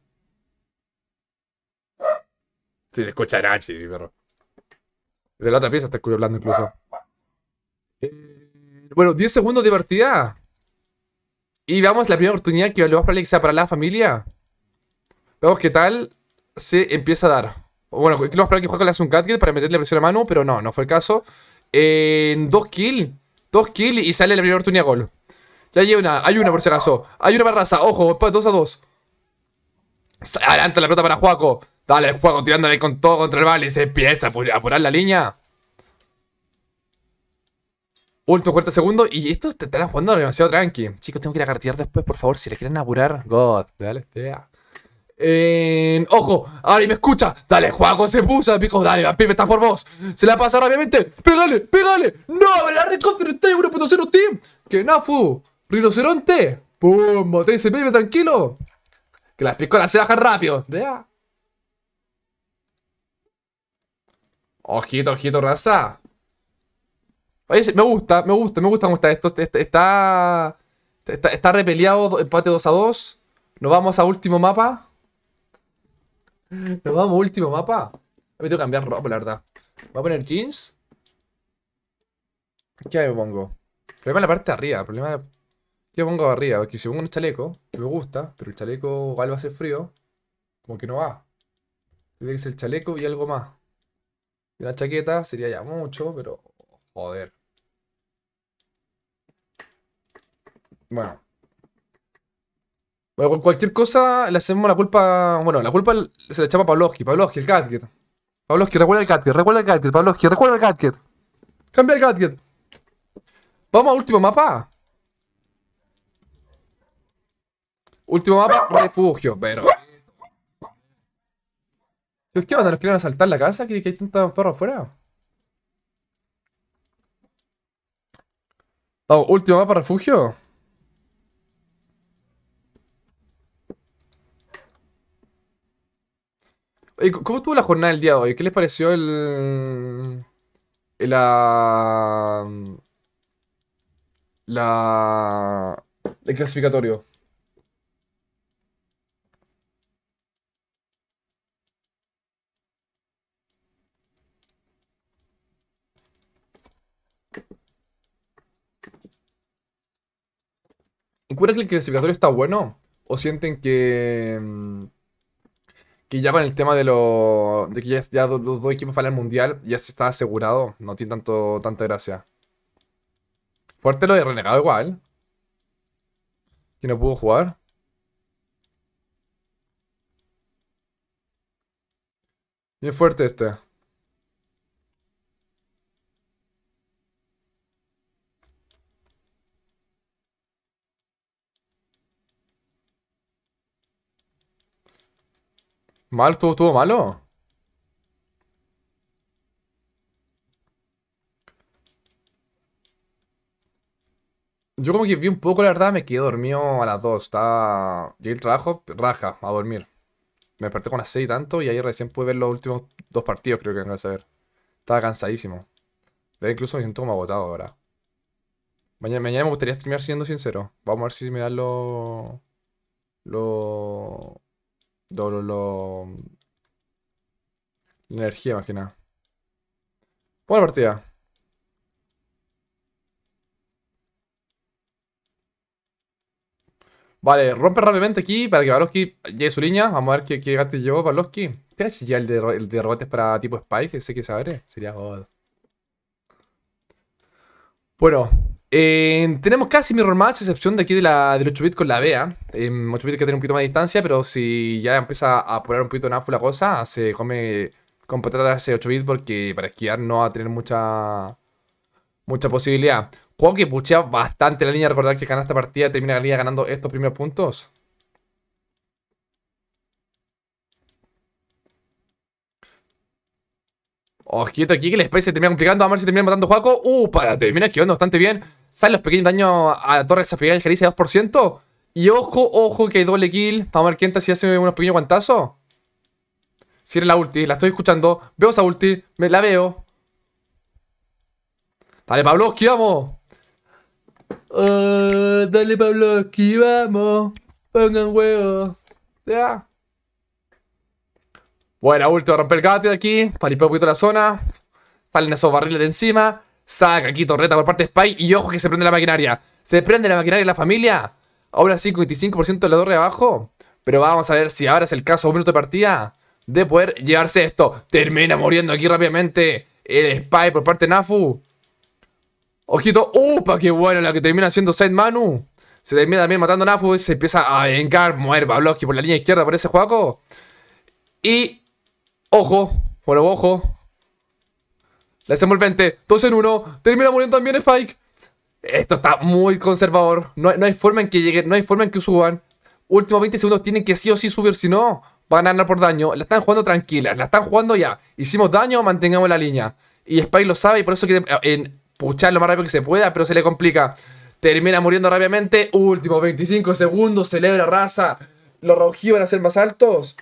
Sí, se escucha Nachi, mi perro. De la otra pieza te escucho hablando incluso. Eh, bueno, 10 segundos de partida. Y vamos la primera oportunidad que lo más probable que para la familia. Veamos qué tal se empieza a dar. Bueno, lo más probable que Juaco le hace un Gadget para meterle presión a mano, pero no, no fue el caso. En dos kills. Dos kills y sale la primera oportunidad gol. Ya hay una, hay una por si acaso. Hay una para ojo ojo, dos a dos Adelante la pelota para Juaco. Dale, Juaco tirándole con todo contra el y Se empieza a apurar la línea. Último cuarto segundo, Y esto te están jugando demasiado tranqui. Chicos, tengo que ir a cartear después, por favor. Si le quieren apurar, God, dale, vea ¡Ojo! ¡Ari me escucha! ¡Dale, juego se puso! ¡Pico, dale! ¡La pibe está por vos! ¡Se la pasa rápidamente! ¡Pégale! ¡Pégale! ¡No! ¡La red contra el 1.0 Team! ¡Que Nafu! ¡Rinoceronte! ¡Pum! ¡Te ese pibe tranquilo! ¡Que las pícolas se bajan rápido! ¡Vea! ¡Ojito, ojito, raza! me gusta, me gusta, me gusta me gusta esto. Este, está, está, repeleado, empate 2 a 2. Nos vamos a último mapa. Nos vamos a último mapa. Me tengo que cambiar ropa, la verdad. Voy a poner jeans. ¿Qué me pongo? El problema es la parte de arriba. problema de... ¿Qué pongo arriba? Porque si pongo un chaleco, que me gusta, pero el chaleco igual va a ser frío, como que no va. Tiene que ser el chaleco y algo más. Y una chaqueta sería ya mucho, pero Joder. Bueno. Bueno, con cualquier cosa le hacemos la culpa. Bueno, la culpa se la echamos a Pavlovsky. Pavlovsky, el gadget. Pavlovsky, recuerda el gadget. Recuerda el gadget. Pavlovsky, recuerda el gadget. Cambia el gadget. Vamos al último mapa. Último mapa, refugio, pero. ¿Qué onda? ¿Nos quieren asaltar la casa? ¿Que, que hay tantos perros afuera? Vamos, último mapa refugio. ¿Cómo estuvo la jornada el día de hoy? ¿Qué les pareció el. la. Ah, la. el clasificatorio? ¿Encuentran que el clasificatorio está bueno? ¿O sienten que. Mm, que ya con el tema de lo. de que ya, los dos equipos falla el mundial, ya se está asegurado? No tiene tanto, tanta gracia. Fuerte lo de Renegado igual. Que no pudo jugar. Bien fuerte este. Mal, estuvo, malo. Yo como que vi un poco, la verdad, me quedé dormido a las 2. Está... Llegué al trabajo, raja, a dormir. Me desperté con las 6 y tanto y ahí recién pude ver los últimos dos partidos, creo que vengo a saber. Estaba cansadísimo. De incluso me siento como agotado ahora. Mañana, mañana me gustaría streamear siendo sincero. Vamos a ver si me dan lo, lo Doblo lo... La energía más que nada. Buena partida. Vale, rompe rápidamente aquí para que Baloski llegue su línea. Vamos a ver qué, qué gato llevó Baloski. ¿Te ya el de, el de para tipo Spike? Sé que sabré. Sería God. Bueno, eh, tenemos casi mirror match, excepción de aquí de la, del 8-bit con la BEA. Eh, em, 8-bit que tiene un poquito más de distancia, pero si ya empieza a apurar un poquito en la cosa, se come con patatas ese 8-bit porque para esquiar no va a tener mucha, mucha posibilidad. Juego que puchea bastante la línea. Recordar que gana esta partida, termina la línea ganando estos primeros puntos. Ojito aquí que el Space se termina complicando. Vamos a termina matando Juaco. Uh, para termina esquivando bastante bien salen los pequeños daños a la torre desafiada que de 2%. Y ojo, ojo, que hay doble kill. Vamos a ver quién está si hace unos pequeños guantazos. eres la ulti, la estoy escuchando. Veo esa ulti, me la veo. Dale, pablo, vamos. Eh, dale, pablo, vamos. Pongan huevo. Ya. Buena ulti, va a romper el gato de aquí. limpiar un poquito la zona. Salen esos barriles de encima. Saca aquí torreta por parte de Spy y ojo que se prende la maquinaria. Se prende la maquinaria de la familia. Ahora 55% de la torre de abajo. Pero vamos a ver si ahora es el caso, un minuto de partida, de poder llevarse esto. Termina muriendo aquí rápidamente el Spy por parte de Nafu. Ojito, ¡upa! ¡Qué bueno la que termina siendo Saint Manu! Se termina también matando a Nafu. Se empieza a vengar, mover Blocky por la línea izquierda por ese juego. Y. Ojo, bueno, ojo. La 20, 2 en uno. Termina muriendo también Spike. Esto está muy conservador. No, hay forma en que lleguen. No hay forma en que suban. Últimos 20 segundos tienen que sí o sí subir. Si no, van a ganar por daño. La están jugando tranquila, La están jugando ya. Hicimos daño, mantengamos la línea. Y Spike lo sabe y por eso quiere eh, en, puchar lo más rápido que se pueda, pero se le complica. Termina muriendo rápidamente. último 25 segundos. Celebra raza. Los raují van a ser más altos.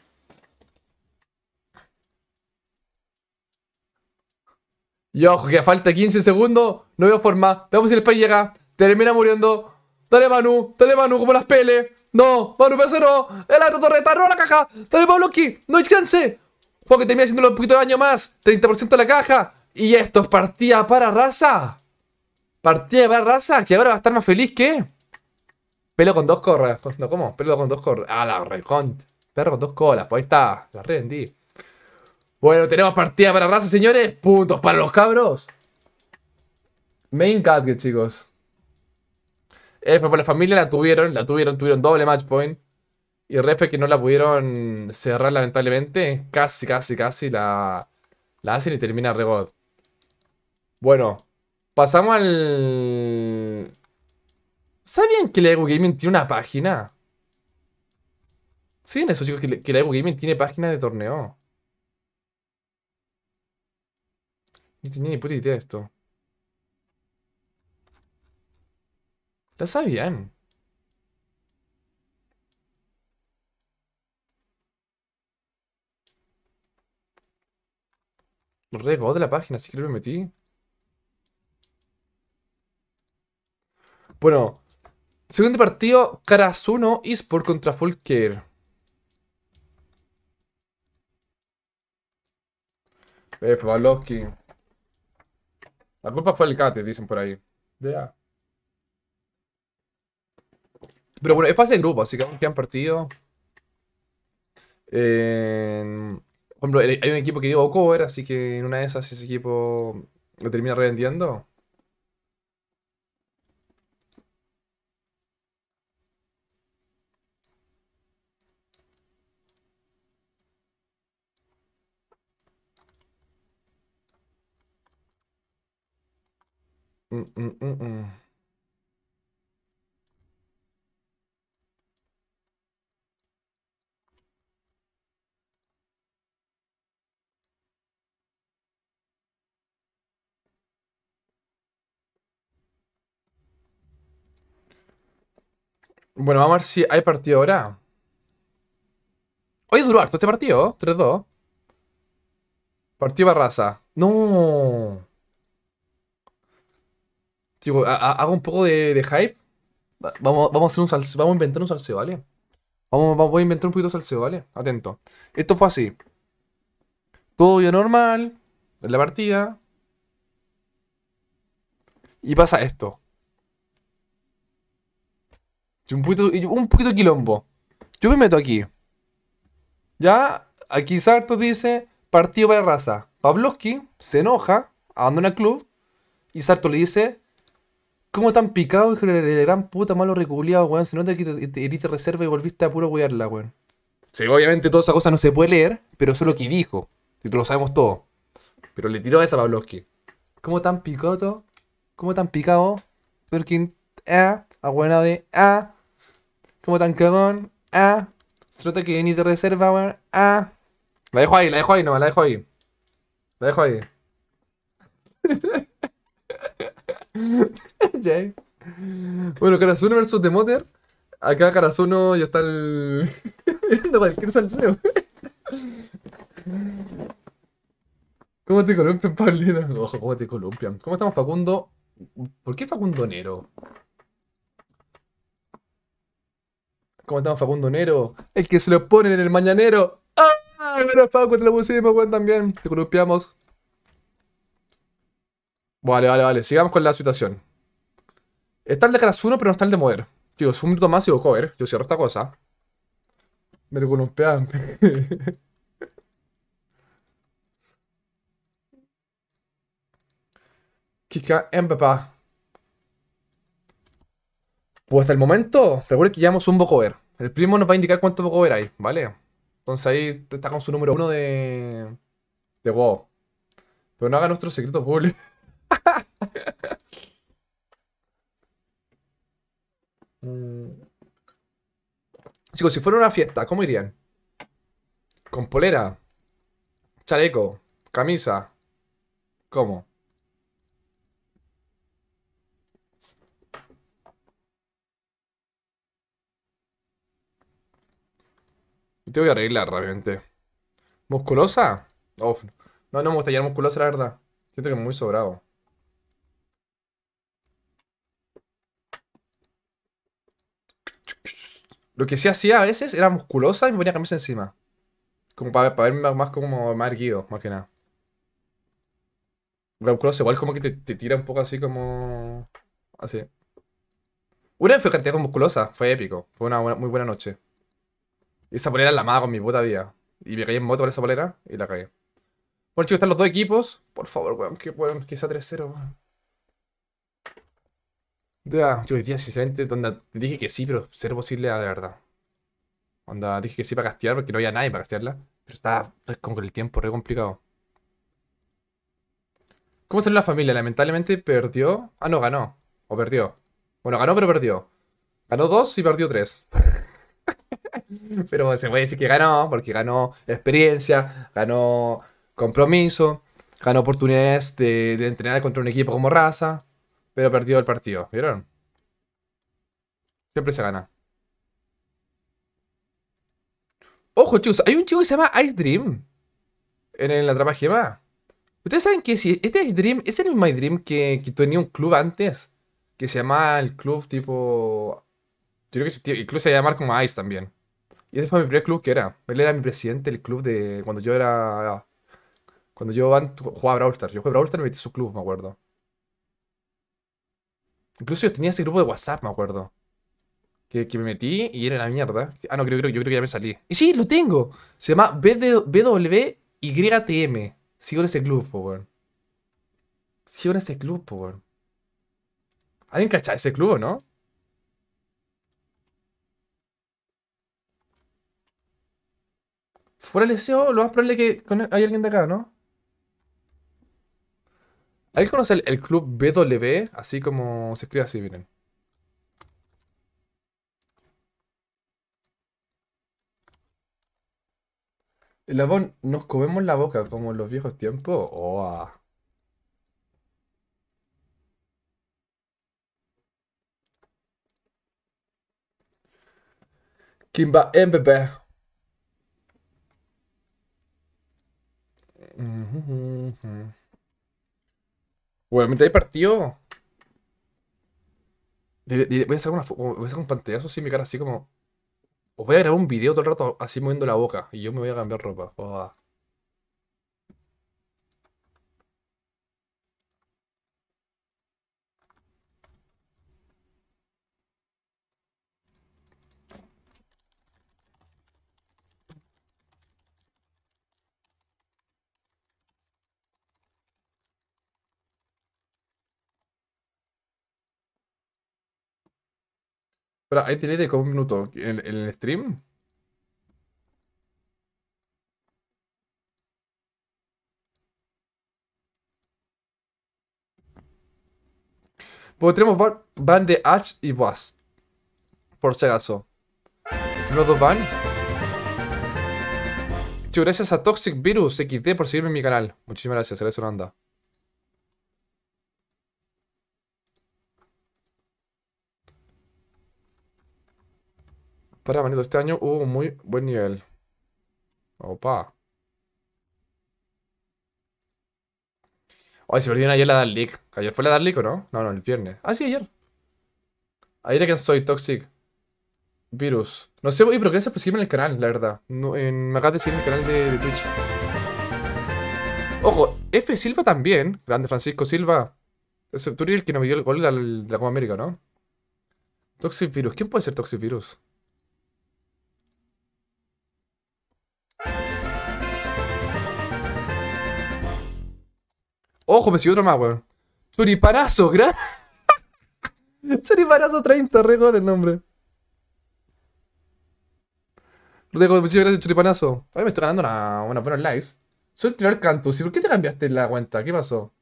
Y ojo, que falta 15 segundos. No veo forma. Vamos si el país llega. Termina muriendo. Dale, Manu. Dale, Manu, como las pele. No, Manu, pero no. El la torreta, no la caja. Dale, Pablo, aquí. No hay chance. Juego que termina haciéndolo un poquito de daño más. 30% de la caja. Y esto es partida para raza. Partida para raza. Que ahora va a estar más feliz que. Pelo con dos corras. No, ¿cómo? Pelo con dos corras. Ah, la recont. Perro con dos colas. Pues ahí está. La rendí. Bueno, tenemos partida para raza, señores. Puntos para los cabros. Main que chicos. F por la familia la tuvieron, la tuvieron, tuvieron doble match point. Y Refe que no la pudieron cerrar lamentablemente. Casi, casi, casi la, la hacen y termina Regod. Bueno, pasamos al... ¿Sabían que Lego Gaming tiene una página? ¿Saben eso chicos? Que, la Lego Gaming tiene página de torneo. Ni tenía ni puta idea de esto. La sabían. Rego de la página, así que lo metí. Bueno, segundo partido, Karasuno Esport contra Folker. Eh, Pavlovsky. La culpa fue el cate, dicen por ahí. Ya. Pero bueno, es fase de grupo, así que aún quedan partido... por ejemplo, hay un equipo que llevo cover, así que en una de esas ese equipo lo termina revendiendo. Bueno, vamos a ver si hay partido ahora. Oye, duró harto este partido, 3-2. Partido raza No. Tío, hago un poco de, hype. Vamos, vamos, a hacer un vamos a inventar un salseo, ¿vale? Vamos, voy a inventar un poquito de salseo, ¿vale? Atento. Esto fue así. Todo bien normal. En la partida. Y pasa esto. Un poquito, un poquito quilombo. Yo me meto aquí. Ya, aquí Sartos dice, partido para raza. Pavlovsky se enoja, abandona el club, y Sartos le dice, ¿Cómo tan picado, hijo de gran puta, malo reculeado, weón? Se nota que te eriste reserva y volviste a puro wearla, weón. Sí, obviamente toda esa cosa no se puede leer, pero eso es lo que dijo. Y lo sabemos todo. Pero le tiró a esa a ¿Cómo tan picoto? ¿Cómo tan picado? Turkin, ah, buena de, ah, como tan cagón. Ah, se que viene de reserva, Ah, la dejo ahí, la dejo ahí, no, la dejo ahí. La dejo ahí. Jay. Bueno, Karasuno versus Demoter Acá Karasuno ya está el... mirando cualquier salseo. ¿Cómo te columpian, Paulina? Ojo, ¿cómo te columpian? ¿Cómo estamos, Facundo? ¿Por qué Facundo Nero? comentamos Facundo Nero, el que se lo ponen en el mañanero. ¡Ah! Mira, Facu, te lo pusimos, weón, también. Te columpiamos. Vale, vale, vale. Sigamos con la situación. Está el de uno, pero no está el de Mover. Tío, es un minuto más y voy a cover. Yo cierro esta cosa. Me lo columpiamos. Kika papá? Pues hasta el momento, recuerden que llevamos un bocover. El primo nos va a indicar cuánto bocover hay, ¿vale? Entonces ahí está con su número uno de. de wow. Pero no haga nuestro secreto público. Mm. Chicos, si fuera una fiesta, ¿cómo irían? Con polera, chaleco, camisa. ¿Cómo? Te voy a arreglar realmente. ¿Musculosa? no, no me gusta musculosa, la verdad. Siento que es muy sobrado. Lo que sí hacía a veces era musculosa y me ponía camisa encima. Como para, verme más como erguido, más que nada. La musculosa igual como que te, tira un poco así como... Así. Una vez fue cantidad con musculosa, fue épico. Fue una muy buena noche esa polera la amaba con mi puta vida. Y me caí en moto con esa polera y la caí. Bueno, chicos, están los dos equipos. Por favor, weón, que weón, que sea 3-0, weón. Ya, chicos, día sinceramente, onda, dije que sí, pero cero a de verdad. Onda, dije que sí para castear, porque no había nadie para castearla. Pero está con el tiempo re complicado. ¿Cómo salió la familia? Lamentablemente perdió. Ah, no, ganó. O perdió. Bueno, ganó, pero perdió. Ganó dos y perdió tres. Pero se puede decir que ganó, porque ganó experiencia, ganó compromiso, ganó oportunidades de, entrenar contra un equipo como Raza, pero perdió el partido, ¿vieron? Siempre se gana. Ojo, chicos, hay un chico que se llama Ice Dream en, la trama gema. Ustedes saben que si este Ice Dream es el My Dream que, tenía un club antes, que se llamaba el club tipo yo creo que incluso se llama como Ice también. Y ese fue mi primer club que era. Él era mi presidente del club de cuando yo era. Cuando yo jugaba Brawl Stars. Yo jugué Brawl Stars y me metí su club, me acuerdo. Incluso yo tenía ese grupo de WhatsApp, me acuerdo. Que, me metí y era la mierda. Ah, no, creo, yo creo que ya me salí. Y sí, lo tengo. Se llama BWYTM. Sigo en ese club, po, Sigo en ese club, po, ¿Alguien cacha ese club no? Fuera el SEO, lo más probable es que e- hay alguien de acá, ¿no? Hay que conocer el, club BW? Así como se escribe así, miren. El abón, nos comemos la boca como en los viejos tiempos. Oh. Kimba MPP. Bueno, mientras partió. Voy a hacer una, voy a sacar un pantallazo así mi cara así como... Os voy a grabar un video todo el rato así moviendo la boca y yo me voy a cambiar ropa. Joder. Ahí tenéis de como un minuto. ¿En, el stream? Pues tenemos van de H y Buzz. Por si acaso. Los dos van. Gracias a Toxic Virus XD por seguirme en mi canal. Muchísimas gracias, gracias, Holanda. Para, manito, este año hubo un muy buen nivel. Opa. Ay, se perdieron ayer la Dark League. ¿Ayer fue la Dark League o no? No, no, el viernes. Ah, sí, ayer. Ayer de que soy Toxic. Virus. No sé, y pero gracias por seguirme en el canal, la verdad. me acabas de seguir en el canal de, Twitch. Ojo, F. Silva también. Grande Francisco Silva. Es, tú eres el que nos dio el gol de la, de la Copa América, ¿no? Toxic Virus. ¿Quién puede ser Toxic Virus? Ojo, me siguió otro más, weón. Churiparazo, gran. Churiparazo 30, rego del nombre. Rego, muchas gracias, Churipanazo. A ver, me estoy ganando una, buenos buena likes. Soy el tirador canto, por qué te cambiaste la cuenta? ¿Qué pasó?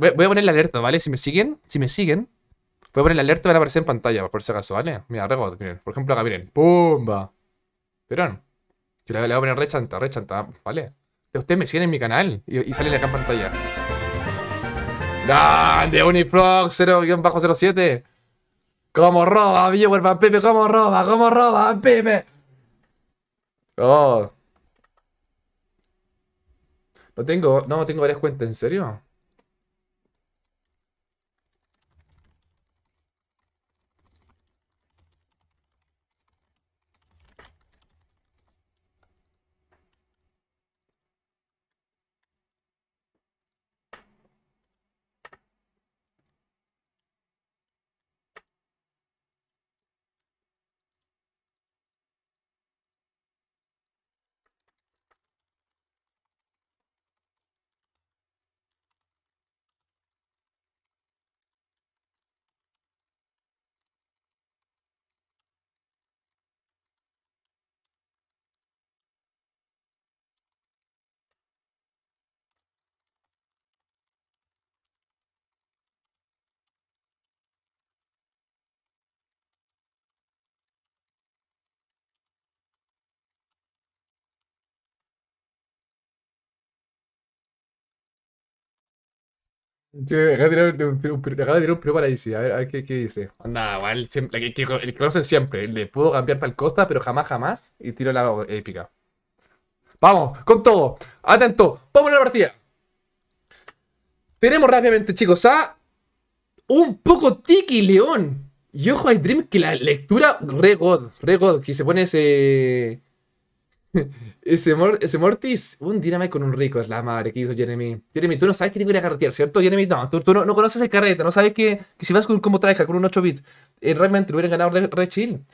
voy, a poner la alerta, ¿vale? Si me siguen, si me siguen, voy a poner la alerta y van a aparecer en pantalla, por si acaso, ¿vale? Mira, rego, miren. Por ejemplo, acá, miren. ¡Pumba! Verán. Yo le voy a poner rechanta, rechanta, ¿vale? usted me siguen en mi canal. Y, y sale acá en pantalla. ¡Grande Unifrog 0-07! ¡Cómo roba, viewer Van Pepe! ¡Cómo roba! ¡Cómo roba, Van oh. No tengo... No, tengo varias cuentas. ¿En serio? acaba de tirar un, un, para Easy, a ver, qué, dice. Nada, el, que, conocen siempre, le puedo cambiar tal costa, pero jamás, jamás, y tiro la épica. Vamos, con todo, atento, vamos a la partida. Tenemos rápidamente, chicos, a un poco Tiki León. Y ojo hay Dream que la lectura re god, re god, que se pone ese Ese, ese, Mortis, un Dynamite con un rico, es la madre que hizo Jeremy. Jeremy, tú no sabes que tengo que ir a ¿cierto? Jeremy, no, tú, no, no, conoces el carrete, no sabes que, que si vas con un combo traje, con un 8 bit, eh, realmente lo hubieran ganado re, chill.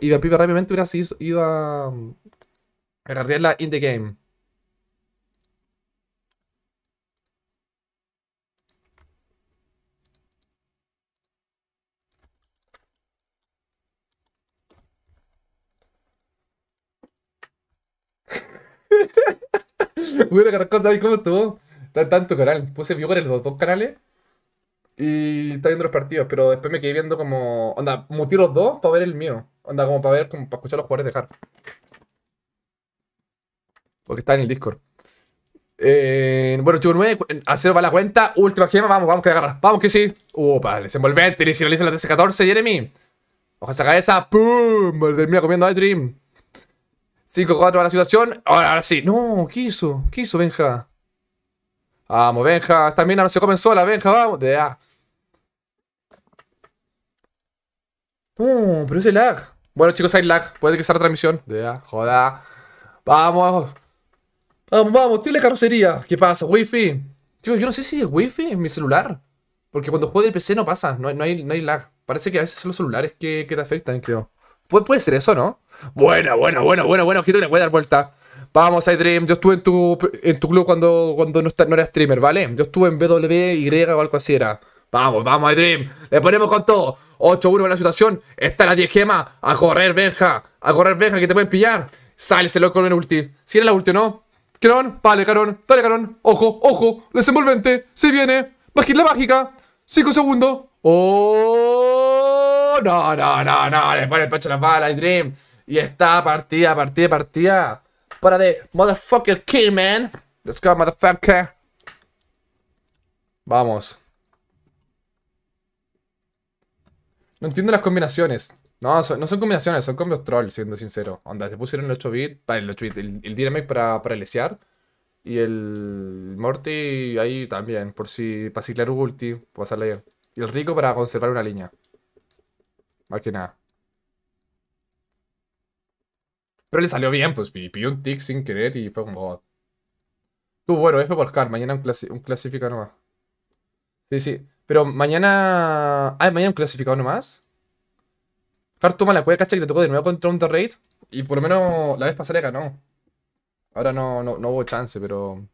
y, y, rápidamente hubieras ido a, a in the game. bueno, Caracol, ¿sabes cómo estuvo? Está tanto canal. Puse viewer en los dos canales. Y está viendo los partidos, pero después me quedé viendo como. Onda, mutí los dos para ver el mío. Onda, como para ver, como para escuchar a los jugadores dejar. Porque está en el Discord. Eh, bueno, chicos, 9, a cero va la cuenta. Última gema, vamos, vamos que agarrar. Vamos que sí. Upa, y inicializa la 13-14, Jeremy. Hoja esa cabeza, ¡pum! Termina comiendo a Dream. 5-4 a la situación. Ahora, sí. No, ¿qué hizo? ¿Qué hizo Benja? Vamos, Benja. También no se comenzó la Benja, vamos. De A. No, pero ese lag. Bueno, chicos, hay lag. Puede que sea la transmisión. De joda. Vamos, vamos. Vamos, tiene la carrocería. ¿Qué pasa? Wi-Fi. Chicos, yo no sé si es Wi-Fi en mi celular. Porque cuando juego del PC no pasa. No, hay, lag. Parece que a veces son los celulares que, te afectan, creo. puede ser eso, ¿no? Bueno, bueno, bueno, bueno, bueno, ojito, le voy a dar vuelta. Vamos, iDream, yo estuve en tu, en tu club cuando, cuando no, era streamer, ¿vale? Yo estuve en BWY o algo así era. Vamos, vamos, iDream, le ponemos con todo. 8-1 en la situación, está la 10 A correr, Benja, a correr, Benja, que te pueden pillar. Sáleselo con el ulti. Si era la ulti, ¿no? cron vale, Carón, dale, Carón. Ojo, ojo, desenvolvente, se viene. Magia la mágica, 5 segundos. Oh, no, no, no, no, le pone el pecho a la bala, iDream. Y está partida, partida, partida. Para de motherfucker King, man. Let's go, motherfucker. Vamos. No entiendo las combinaciones. No, no son combinaciones, son combos troll, siendo sincero. Onda, se pusieron el 8-bit, para el 8-bit, el, el para, para Y el Morty ahí también, por si. para ciclar un ulti, pasarle Y el rico para conservar una línea. Más que nada. Pero le salió bien, pues, pidió un tick sin querer y fue como... Oh". Tú, bueno, F por Scar, mañana un, clasificado nomás. Sí, sí. Pero mañana... Ah, mañana un clasificado nomás. Scar toma la cueva, cacha que le tocó de nuevo contra un Raid. Y por lo menos la vez pasada ganó. Ahora no, no, hubo chance, pero...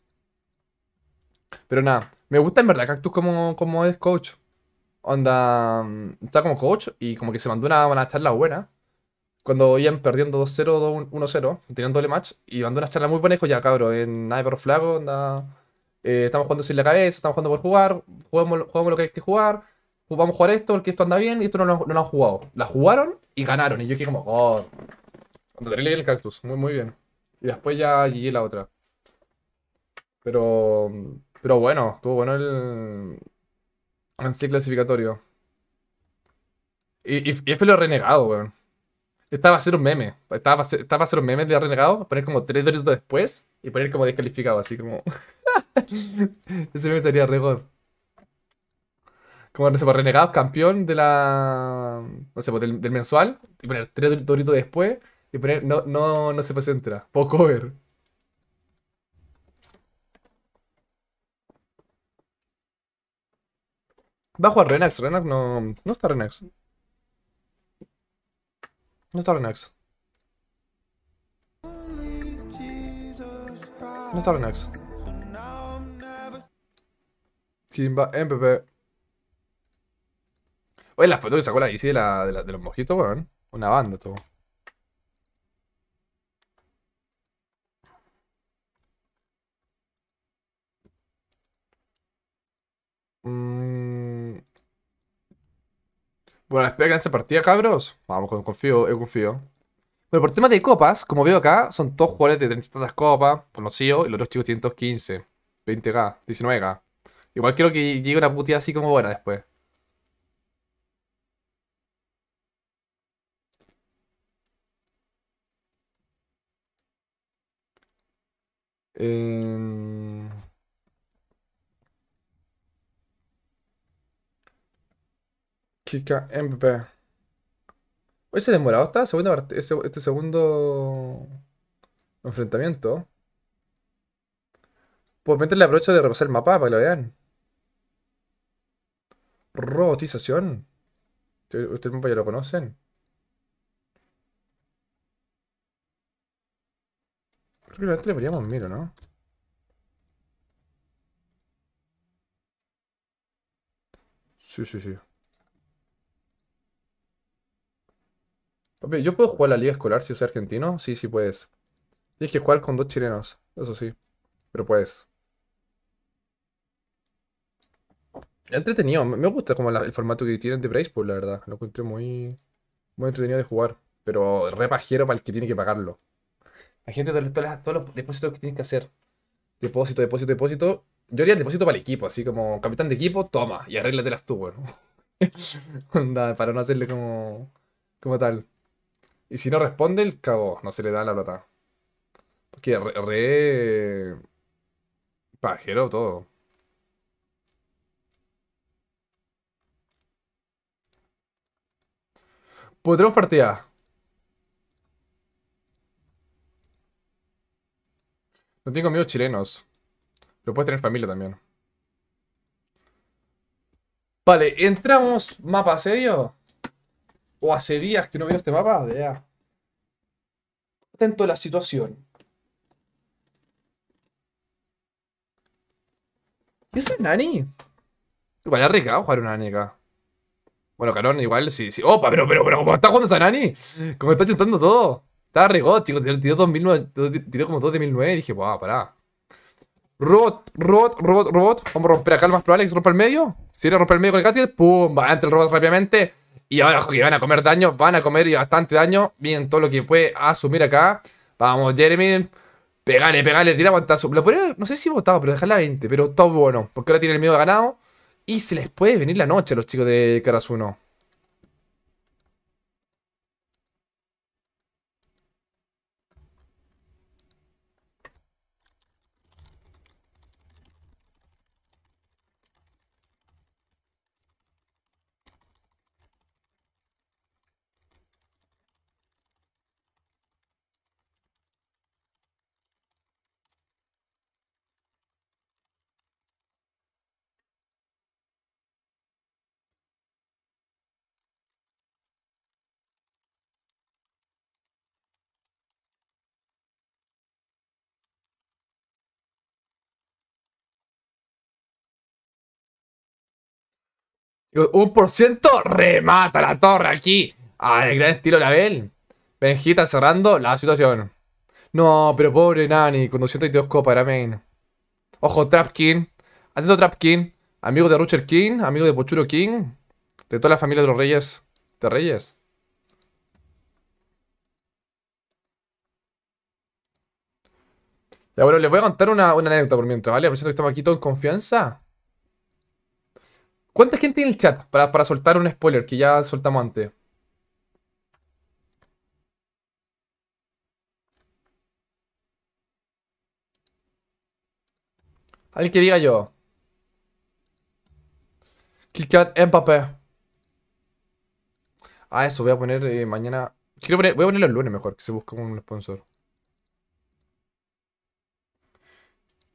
Pero nada, me gusta en verdad Cactus como, como es coach. Onda, mm, está como coach y como que se mandó una, una charla buena cuando iban perdiendo 2-0, 1-0, tenían doble match, y mandó una charla muy buena y ya cabrón, en nada de eh, estamos jugando sin la cabeza, estamos jugando por jugar, jugamos, jugamos lo que hay que jugar, vamos a jugar esto porque esto anda bien y esto no lo, han jugado. La jugaron y ganaron, y yo aquí como, oh, terrible el cactus, muy muy bien. Y después ya GG la otra. Pero, pero bueno, estuvo bueno el, el clasificatorio. Y, y, lo fue lo renegado, weón. Estaba a ser un meme. Estaba, estaba a ser un meme de renegado, poner como tres Doritos después y poner como descalificado, así como. Ese meme sería rigor. Como no sé, por pues, Renegado, campeón de la. No pues, del, mensual. Y poner tres Doritos después y poner no, no, no se pues, entrar. Poco ver Bajo a Renax. Renax no, no está Renax. No está Renex? No está Renex? Kimba MPP Oye, la foto que sacó la IC de, la, de, los mojitos, weón. una banda, todo. Mmm. Bueno, espera que en esa partida, cabros. Vamos, confío, yo confío. Bueno, por tema de copas, como veo acá, son dos jugadores de 30 tantas copas, conocidos, y los otros chicos tienen 20k, 19k. Igual quiero que llegue una putida así como buena después. Em, Kika Hoy se ha demorado esta este, segundo enfrentamiento. Pues meterle la brocha de repasar el mapa para que lo vean. Robotización. Este mapa ya lo conocen. Creo que antes le poníamos miro, ¿no? Sí, sí, sí. Papi, ¿yo puedo jugar la liga escolar si soy argentino? Sí, sí puedes. Tienes que jugar con dos chilenos, eso sí. Pero puedes. Entretenido, me gusta como el formato que tienen de Bracepool, pues, la verdad. Lo encontré muy, muy entretenido de jugar. Pero re para el que tiene que pagarlo. La gente, todos, todos los depósitos que tienes que hacer. Depósito, depósito, depósito. Yo haría el depósito para el equipo, así como capitán de equipo, toma, y arréglatelas tú, bueno. para no hacerle como, como tal. Y si no responde, el cagó, no se le da la plata. Porque re, Pajero todo. Podremos partida. No tengo amigos chilenos. Pero puedes tener familia también. Vale, entramos. ¿Mapa serio? O hace días que no veo este mapa, vea. Atento a la situación. ¿es el Nani? Igual es arriesgado jugar una Nani acá. Bueno, Carón, igual si, si... Opa, pero, pero, pero, ¿cómo está jugando esa Nani? ¿Cómo está chutando todo? Está arriesgado, chicos. Tiró, 2009, tiró como 2 de 1009 y dije, wow, pará. Robot, robot, robot, robot. Vamos a romper acá lo más probable que se rompa el medio. Si era romper el medio con el Catil, pum, va, entra el robot rápidamente. Y ahora que van a comer daño, van a comer y bastante daño. Bien, todo lo que puede asumir acá. Vamos, Jeremy. Pegale, pegale, tira aguantazo. no sé si votado, pero la 20. Pero todo bueno, porque ahora tiene el miedo ganado. Y se les puede venir la noche a los chicos de Karasuno. Un por ciento remata la torre aquí. Al gran estilo Bell. Benjita cerrando la situación. No, pero pobre Nani, con 222 copas era main. Ojo, Trapkin Atento Trap Amigo de Rucher King, amigo de Pochuro King. De toda la familia de los reyes. De reyes. Ya bueno, les voy a contar una, anécdota por mientras, ¿vale? Por cierto que estamos aquí todos en confianza. ¿Cuánta gente en el chat? Para, para soltar un spoiler que ya soltamos antes. Alguien que diga yo. en papel. Ah, eso voy a poner eh, mañana. voy a ponerlo el lunes mejor, que se busque un sponsor.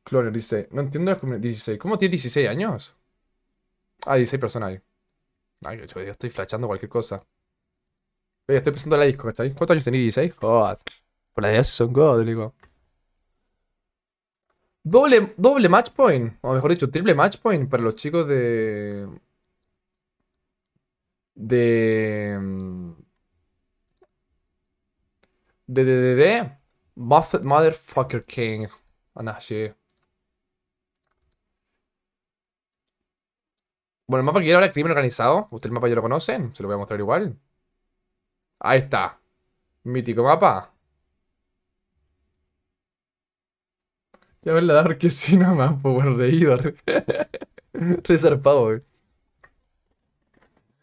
Cloner dice, no entiendo 16. ¿Cómo tiene 16 años? Ah, 16 personas ahí. Ay, yo estoy flashando cualquier cosa. Oye, estoy pensando en la disco, ¿cachai? ¿Cuántos años tenéis? ¿16? Joder, Por la idea son God, digo. Doble, doble match point. O mejor dicho, triple match point para los chicos de. De. De. De. De. de. Motherfucker King. Anache Bueno, el mapa que quiero ahora es crimen organizado. Usted el mapa ya lo conocen, se lo voy a mostrar igual. Ahí está. Mítico mapa. Ya ver la dar que sí no pues bueno, reído. Resarpado, eh.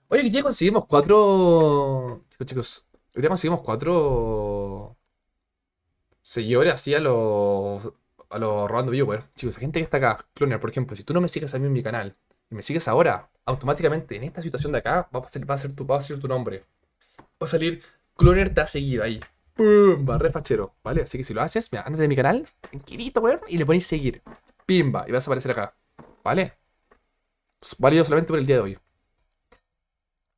Oye, aquí ya conseguimos cuatro. Chicos, chicos. Ya conseguimos cuatro seguidores así a los. a los robando viewers. Chicos, la gente que está acá, Cloner, por ejemplo, si tú no me sigues a mí en mi canal, y me sigues ahora, automáticamente en esta situación de acá va a ser, va a tu, nombre. Va a salir cloner te ha seguido ahí. Pumba, re fachero, ¿vale? Así que si lo haces, mira, antes de mi canal, tranquilito, weón, y le ponéis seguir. Pimba, y vas a aparecer acá, ¿vale? válido solamente por el día de hoy.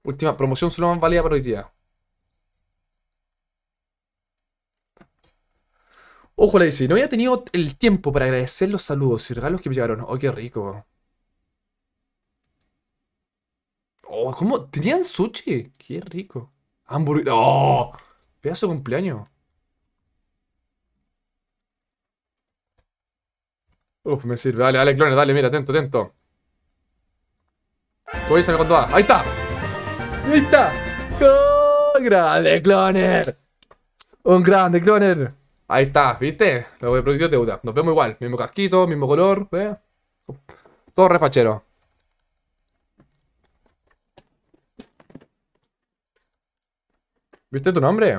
Última promoción solo más válida para hoy día. Ojo, la dice, no había tenido el tiempo para agradecer los saludos y regalos que me llegaron. Oh, qué rico. Oh, ¿cómo? ¿Tenían sushi? Qué rico. Hamburguesa. ¡Oh! Pedazo de cumpleaños. Uf, me sirve. Dale, dale, cloner. dale, mira, atento, atento. Covísame cuando va. ¡Ahí está! ¡Ahí está! ¡Oh, ¡Grande, cloner! ¡Un grande, cloner! Ahí está, ¿viste? Lo voy a producir deuda. Nos vemos igual. Mismo casquito, mismo color, ¿Ve? ¿eh? Todo refachero. ¿Viste tu nombre?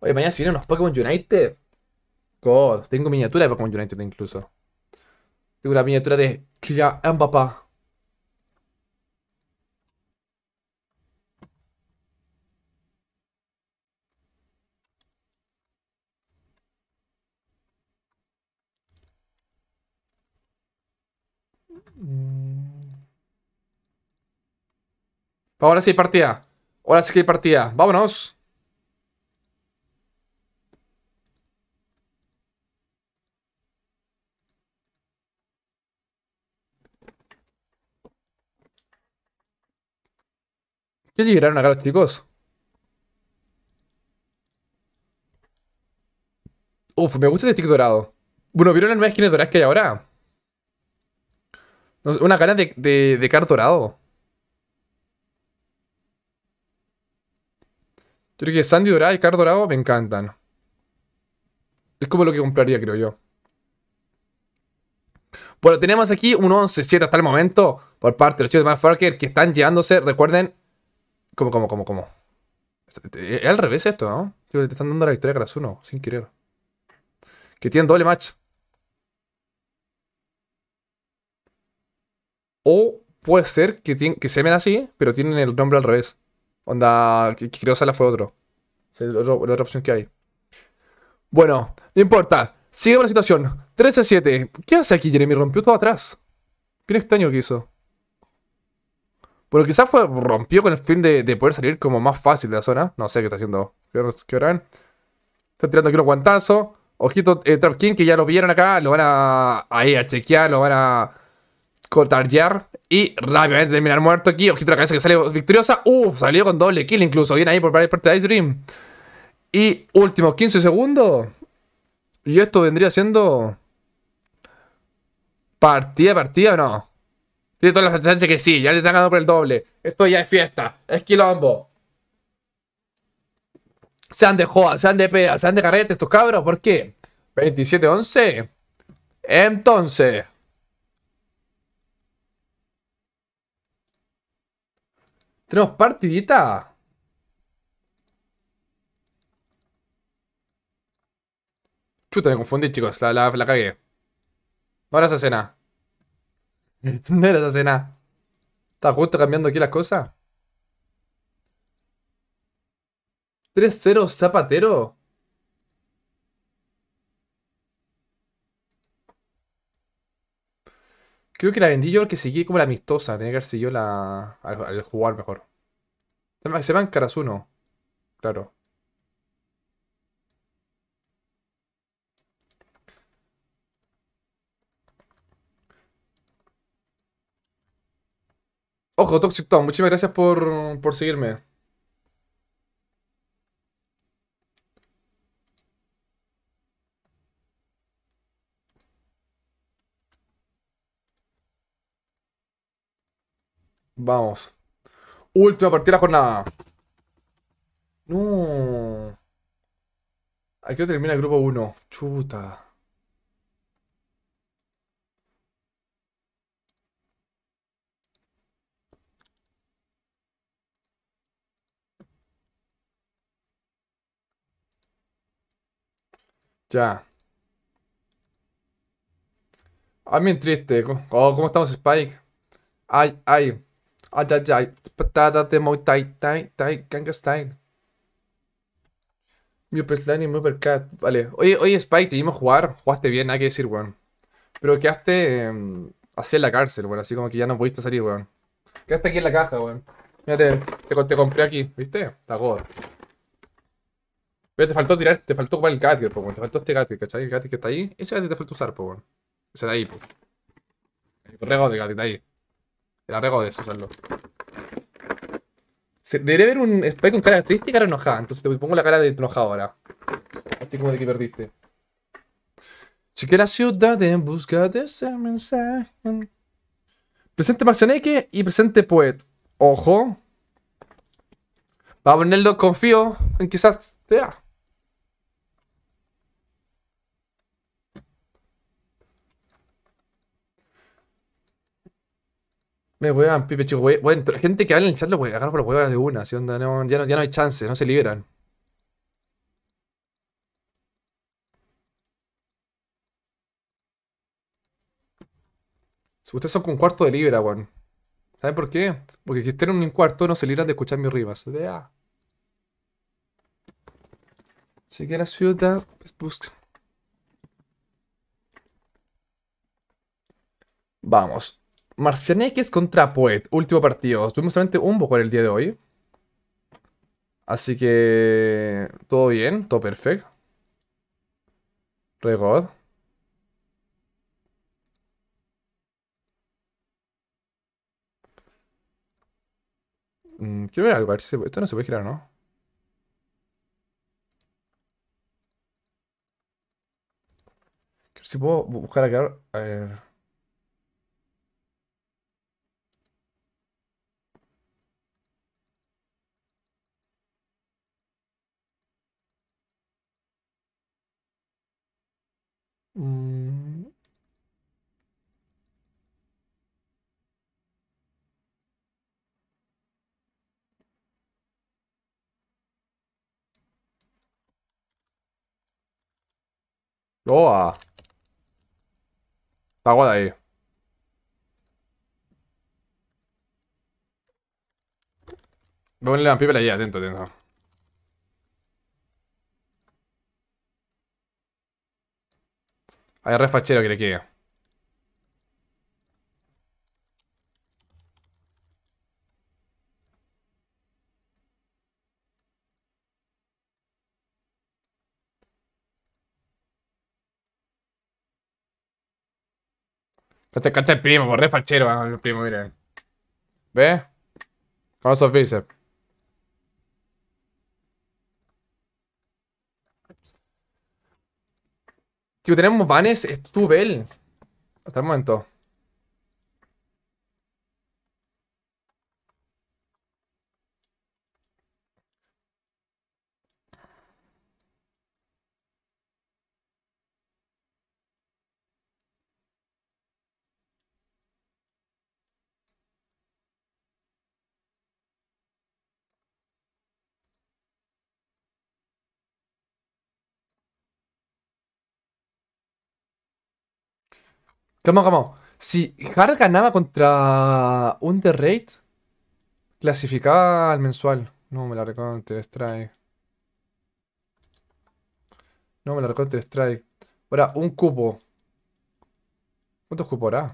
Oye, mañana si vienen unos Pokémon United. God, tengo miniatura de Pokémon United incluso. Tengo la miniatura de Kylian Mbappé. Mm. Ahora sí, partida. Ahora sí que hay partida. Vámonos. ¿Qué llegaron acá los chicos? Uf, me gusta este stick dorado. Bueno, ¿vieron las nuevas esquinas doradas que hay ahora? Una gana de, de, de dorado. Yo creo que Sandy Dorado y Car Dorado me encantan. Es como lo que compraría, creo yo. Bueno, tenemos aquí un 11-7 hasta el momento por parte de los chicos de Parker que están llevándose, recuerden... ¿Cómo, cómo, cómo, cómo? Es al revés esto, ¿no? te están dando la victoria a Grasuno, sin querer. Que tienen doble match. O puede ser que, que se ven así, pero tienen el nombre al revés. Onda, creo que creo fue otro. Es la otra opción que hay. Bueno, no importa. Sigue la situación. 13 a 7. ¿Qué hace aquí Jeremy? Rompió todo atrás. Bien extraño este que hizo. Bueno, quizás fue, rompió con el fin de, poder salir como más fácil de la zona. No sé qué está haciendo. ¿Qué, harán? Está tirando aquí un guantazo Ojito, eh, que ya lo vieron acá. Lo van a, chequear, lo van a cortar y rápidamente terminar muerto aquí. Ojito la cabeza que sale victoriosa. Uf, salió con doble kill incluso. Bien ahí por parte de Ice Dream. Y último 15 segundos. Y esto vendría siendo. Partida, partida o no. Tiene todas las chances que sí. Ya le están ganando por el doble. Esto ya es fiesta. Es quilombo. Se han de se de pea, se han de carrete estos cabros. ¿Por qué? 27-11. Entonces. ¿Tenemos partidita? Chuta, me confundí, chicos. La, la, la cagué. No era esa cena. no era esa cena. ¿Estás justo cambiando aquí las cosas. 3-0 Zapatero. Creo que la vendí yo porque seguí como la amistosa. Tenía que haber seguido la. Al, jugar mejor. Se Caras uno, Claro. Ojo, Toxic Tom, muchísimas gracias por, por seguirme. Vamos. Última partida de la jornada. No. Aquí termina el grupo 1. Chuta. Ya. a ah, bien triste. Oh, ¿cómo estamos, Spike? Ay, ay. Ay, ay, ay. patata de Muay Thai, Thai, Thai, Ganga Style. Muper Vale. Oye, oye, Spike, te a jugar. Jugaste bien, hay que decir, weón. Pero quedaste em, así en la cárcel, weón. Así como que ya no pudiste salir, weón. Quedaste aquí en la caja, weón. Mira, te, te, compré aquí, ¿viste? Está god. Pero te faltó tirar, te faltó comprar el gadget, weón. Te faltó este gadget, ¿cachai? El gadget que está ahí. Ese gadget te faltó usar, po, weón. Ese de ahí, po. El correo de gadget está ahí. Te la de eso, usarlo. Debería haber un Spike con cara triste y cara enojada. Entonces te pongo la cara de enojado ahora. Así como de que perdiste. Chequé la ciudad en busca de ese mensaje. Presente Marcianeque y presente Poet. Ojo. Va a ponerlo, confío en quizás sea. Me huevan, Pipe Chico. gente que habla en el chat lo agarrar por huevas de una. si Onda, no, ya, no, ya no hay chance, no se liberan. Ustedes son con cuarto de libra, weón. ¿Saben por qué? Porque si estén en un cuarto no se libran de escuchar mis rimas. De A. a la ciudad, busca. Vamos. Marcianeques contra Poet, último partido. Tuvimos solamente un poco el día de hoy. Así que... Todo bien, todo perfecto. Regod. Mm, quiero ver algo, a ver si Esto no se puede girar, ¿no? Si puedo buscar acá. A ver. ¡Loa! Está guada ahí. Voy a ponerle Piper ahí, atento, atento. Hay refachero que le quede. te cacha el primo, por re ah, el primo, miren. ¿Ves? Con esos bíceps. Tío, tenemos vanes él. Hasta el momento. ¿Cómo cómo Si Hard ganaba contra Raid, clasificaba al mensual. No me la reconoce. strike. No me la reconoce strike. Ahora, un cupo. ¿Cuántos cupos hará?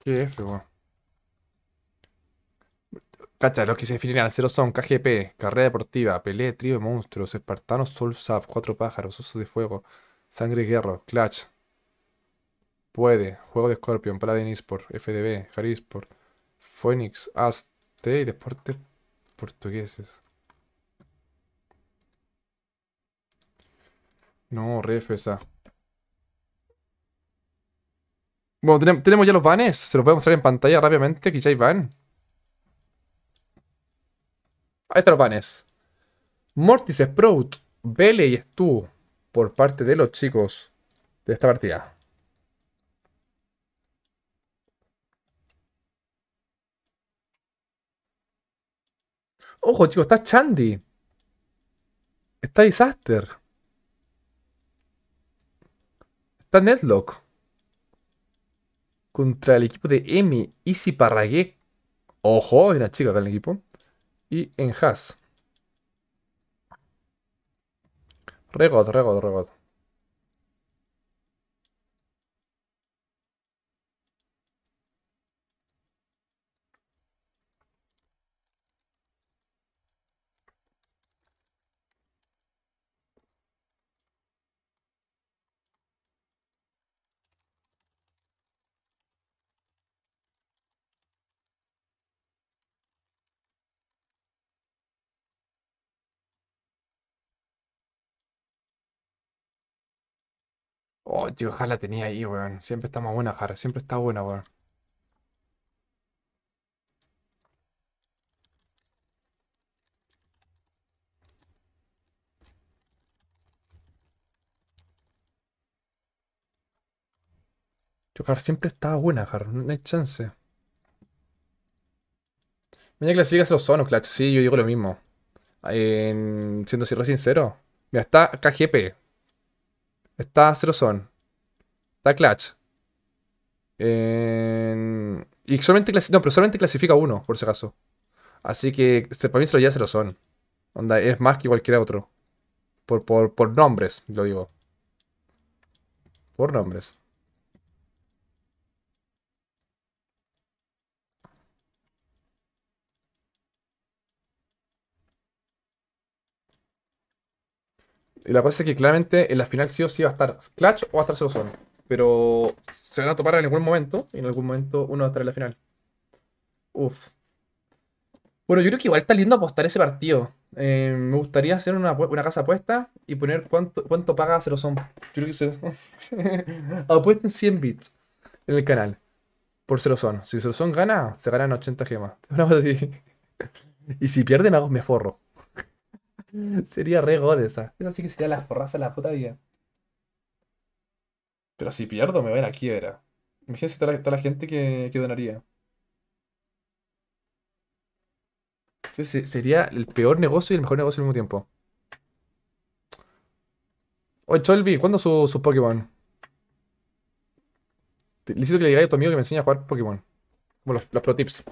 ¿Qué F, weón? Cacha, los que se definirán al cero son KGP, carrera deportiva, pelea trío de monstruos, espartanos, sol, sap, cuatro pájaros, osos de fuego, sangre guerra, clutch. Puede, juego de Scorpion, Paladin Esport, FDB, por Phoenix, AST y deportes portugueses. No, refesa. Bueno, tenemos ya los vanes. Se los voy a mostrar en pantalla rápidamente, que ya hay van panes. Mortis Sprout, Vele y Stu por parte de los chicos de esta partida. Ojo, chicos, está Chandy. Está Disaster. Está Netlock. Contra el equipo de Emi, Easy Parragué. Ojo, hay una chica del equipo y en has Regod, Regod, Regod. Oh, tío, la tenía ahí, weón. Siempre está más buena Har, siempre está buena, weón. Har siempre está buena, Jar. No hay chance. Mañana clasifica a los Clash. Sí, yo digo lo mismo. En... Siendo sincero, sincero. Mira, está KGP. Está 0 Son. Está Clutch. Y solamente clasifica. uno, por si acaso. Así que para mí se lo ya se lo son. Onda, es más que cualquier otro. Por, nombres, lo digo. Por nombres. Y la cosa es que claramente en la final sí o sí va a estar Clutch o va a estar Solo pero se van a topar en algún momento, y en algún momento uno va a estar en la final. Uf. Bueno, yo creo que igual está lindo apostar ese partido. Eh, me gustaría hacer una, casa apuesta y poner cuánto, cuánto paga Zero Son. Yo creo que Zero Apuesten 100 bits en el canal por Zero Son. Si Zero Son gana, se ganan 80 gemas. y si pierde, me, hago, me forro. sería re god esa. Esa sí que sería la forraza de la puta vida. Pero si pierdo, me va a la quiebra. Imagínense toda la, toda la gente que, que donaría. sería el peor negocio y el mejor negocio al mismo tiempo. Oye, Cholby, ¿cuándo su, su Pokémon? Te- Necesito que le diga a tu amigo que me enseñe a jugar Pokémon. Como los, los pro tips.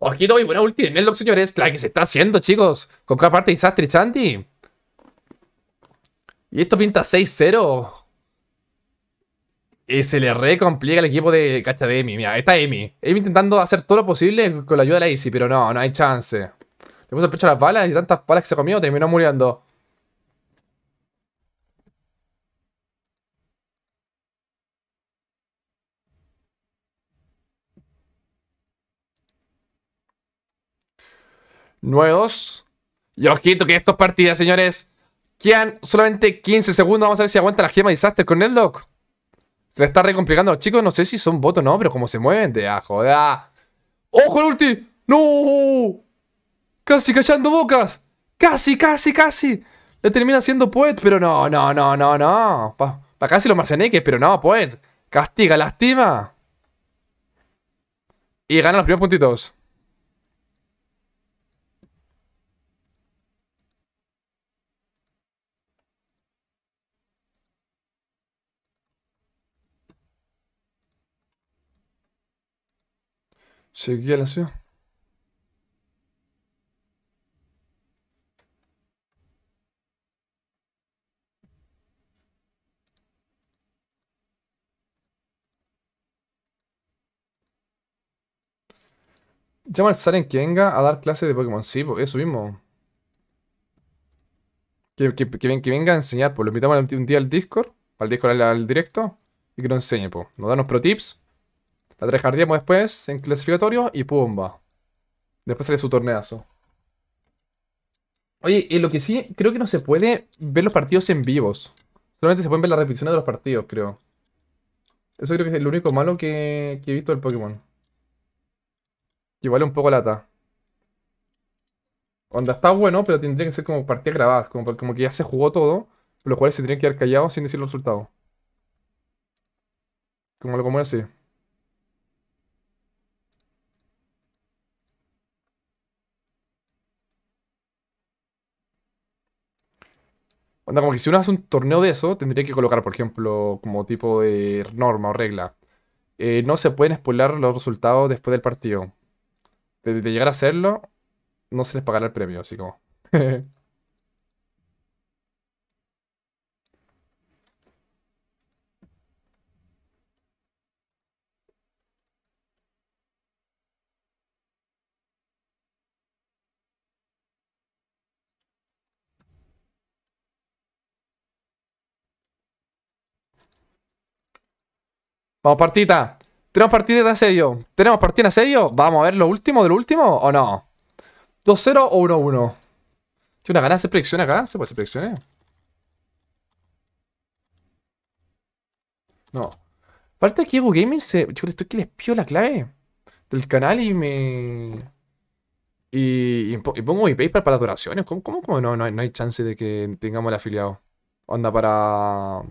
Ojito y buena ulti en el Lock, señores. Claro que se está haciendo, chicos. Con cada parte de Sastre Chandy! Y esto pinta 6-0. Y eh, se le complica el equipo de cacha de Emi. Mira, está Emi. Emi intentando hacer todo lo posible con la ayuda de la Easy, pero no, no hay chance. Le puso el pecho a las balas y tantas balas que se comió, terminó muriendo. Nuevos. Y ojito que estos partidas señores. Quedan solamente 15 segundos. Vamos a ver si aguanta la gema Disaster con Nedlock se está re Chicos, no sé si son votos o no, pero como se mueven, de a joda. ¡Ojo el ulti! ¡No! ¡Casi callando bocas! ¡Casi, casi, casi! Le termina siendo Poet, pero no, no, no, no, no. Para casi los marceneques, pero no, Poet. Castiga, lastima. Y gana los primeros puntitos. Seguía a la ciudad. Llama al Saren que venga a dar clases de Pokémon. Sí, eso mismo. Que, que, que, venga a enseñar, pues lo invitamos un día al Discord, al Discord al, directo, y que nos enseñe, pues. Nos da unos pro tips la tryhardiamos después en clasificatorio y pumba. Después sale su torneazo. Oye, y lo que sí, creo que no se puede ver los partidos en vivos. Solamente se pueden ver las repeticiones de los partidos, creo. Eso creo que es lo único malo que, he visto del Pokémon. Igual vale un poco lata. Onda, está bueno, pero tendría que ser como partidas grabadas. Como, como que ya se jugó todo, los cuales se tienen que quedar callado sin decir los resultados. Como lo como así. sea, como que si uno hace un torneo de eso, tendría que colocar, por ejemplo, como tipo de norma o regla. Eh, no se pueden spoiler los resultados después del partido. Desde de llegar a hacerlo, no se les pagará el premio, así como. Vamos partita. ¿Tenemos partida de asedio? ¿Tenemos partida de asedio? Vamos a ver lo último del último o no. 2-0 o 1-1. Tiene una de hacer predicción acá. ¿Se puede hacer predicciones? No. Falta que Ego Gaming se. Yo estoy que les pido la clave del canal y me. Y, y, pongo mi paper para las duraciones. ¿Cómo, cómo, No, no, no hay chance de que tengamos el afiliado. Onda para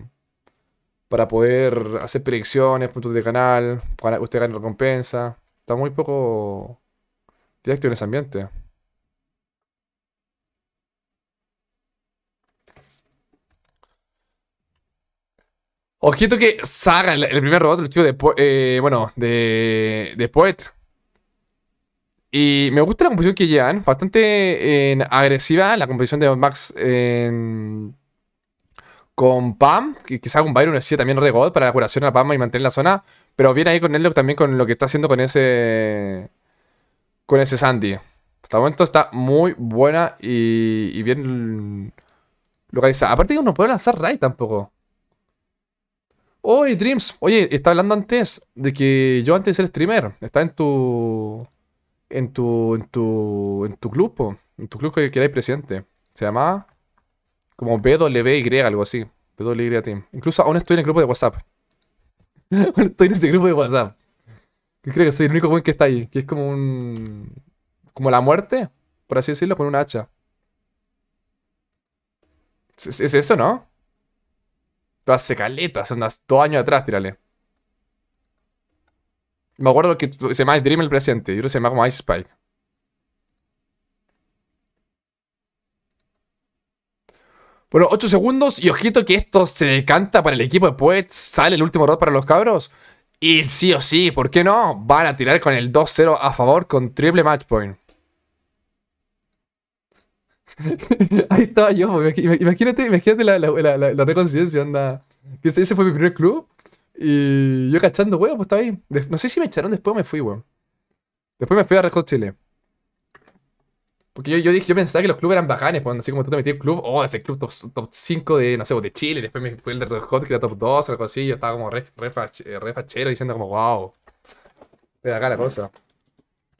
para poder hacer predicciones, puntos de canal, para usted gana recompensa. Está muy poco directo en ese ambiente. Ojito que Saga, el, primer robot, el tío de, eh, bueno, de, de Poet. Y me gusta la composición que llevan, bastante eh, agresiva, la composición de Max en con Pam, que quizá un Byron sí también re para la curación a Pam y mantener la zona. Pero viene ahí con él también con lo que está haciendo con ese. Con ese Sandy. Hasta el momento está muy buena y, y bien localizada. Aparte que no puede lanzar Raid tampoco. Oye, Dreams. Oye, está hablando antes de que yo antes de ser streamer. Está en tu. En tu. En tu. En tu club, En tu club que, queráis, presidente. Se llama como BWY, algo así. BWY Team. Incluso aún estoy en el grupo de WhatsApp. aún estoy en ese grupo de WhatsApp. Que creo que soy el único buen que está ahí. Que es como un. Como la muerte, por así decirlo, con un hacha. ¿Es, eso, no? Tú hace caletas, andas dos años atrás, tírale. Me acuerdo que se llama Dream el presente. Yo creo que se llama como Ice Spike. Bueno, 8 segundos y ojito que esto se decanta para el equipo de Sale el último rod para los cabros. Y sí o sí, ¿por qué no? Van a tirar con el 2-0 a favor con triple match point. Ahí estaba yo, imagínate, imagínate la, la, la, la reconciencia, onda. Ese fue mi primer club. Y yo cachando, weón, pues estaba ahí. No sé si me echaron después o me fui, weón. Después me fui a Red Hot Chile. Porque yo, yo, dije, yo pensaba que los clubes eran bacanes, pues, así como tú te metías en club, oh, ese club top, 5 de, no sé, pues, de Chile, después me fue el de Red Hot que era top 2 o algo así, yo estaba como re, re, eh, fachero diciendo como, wow, de acá la cosa.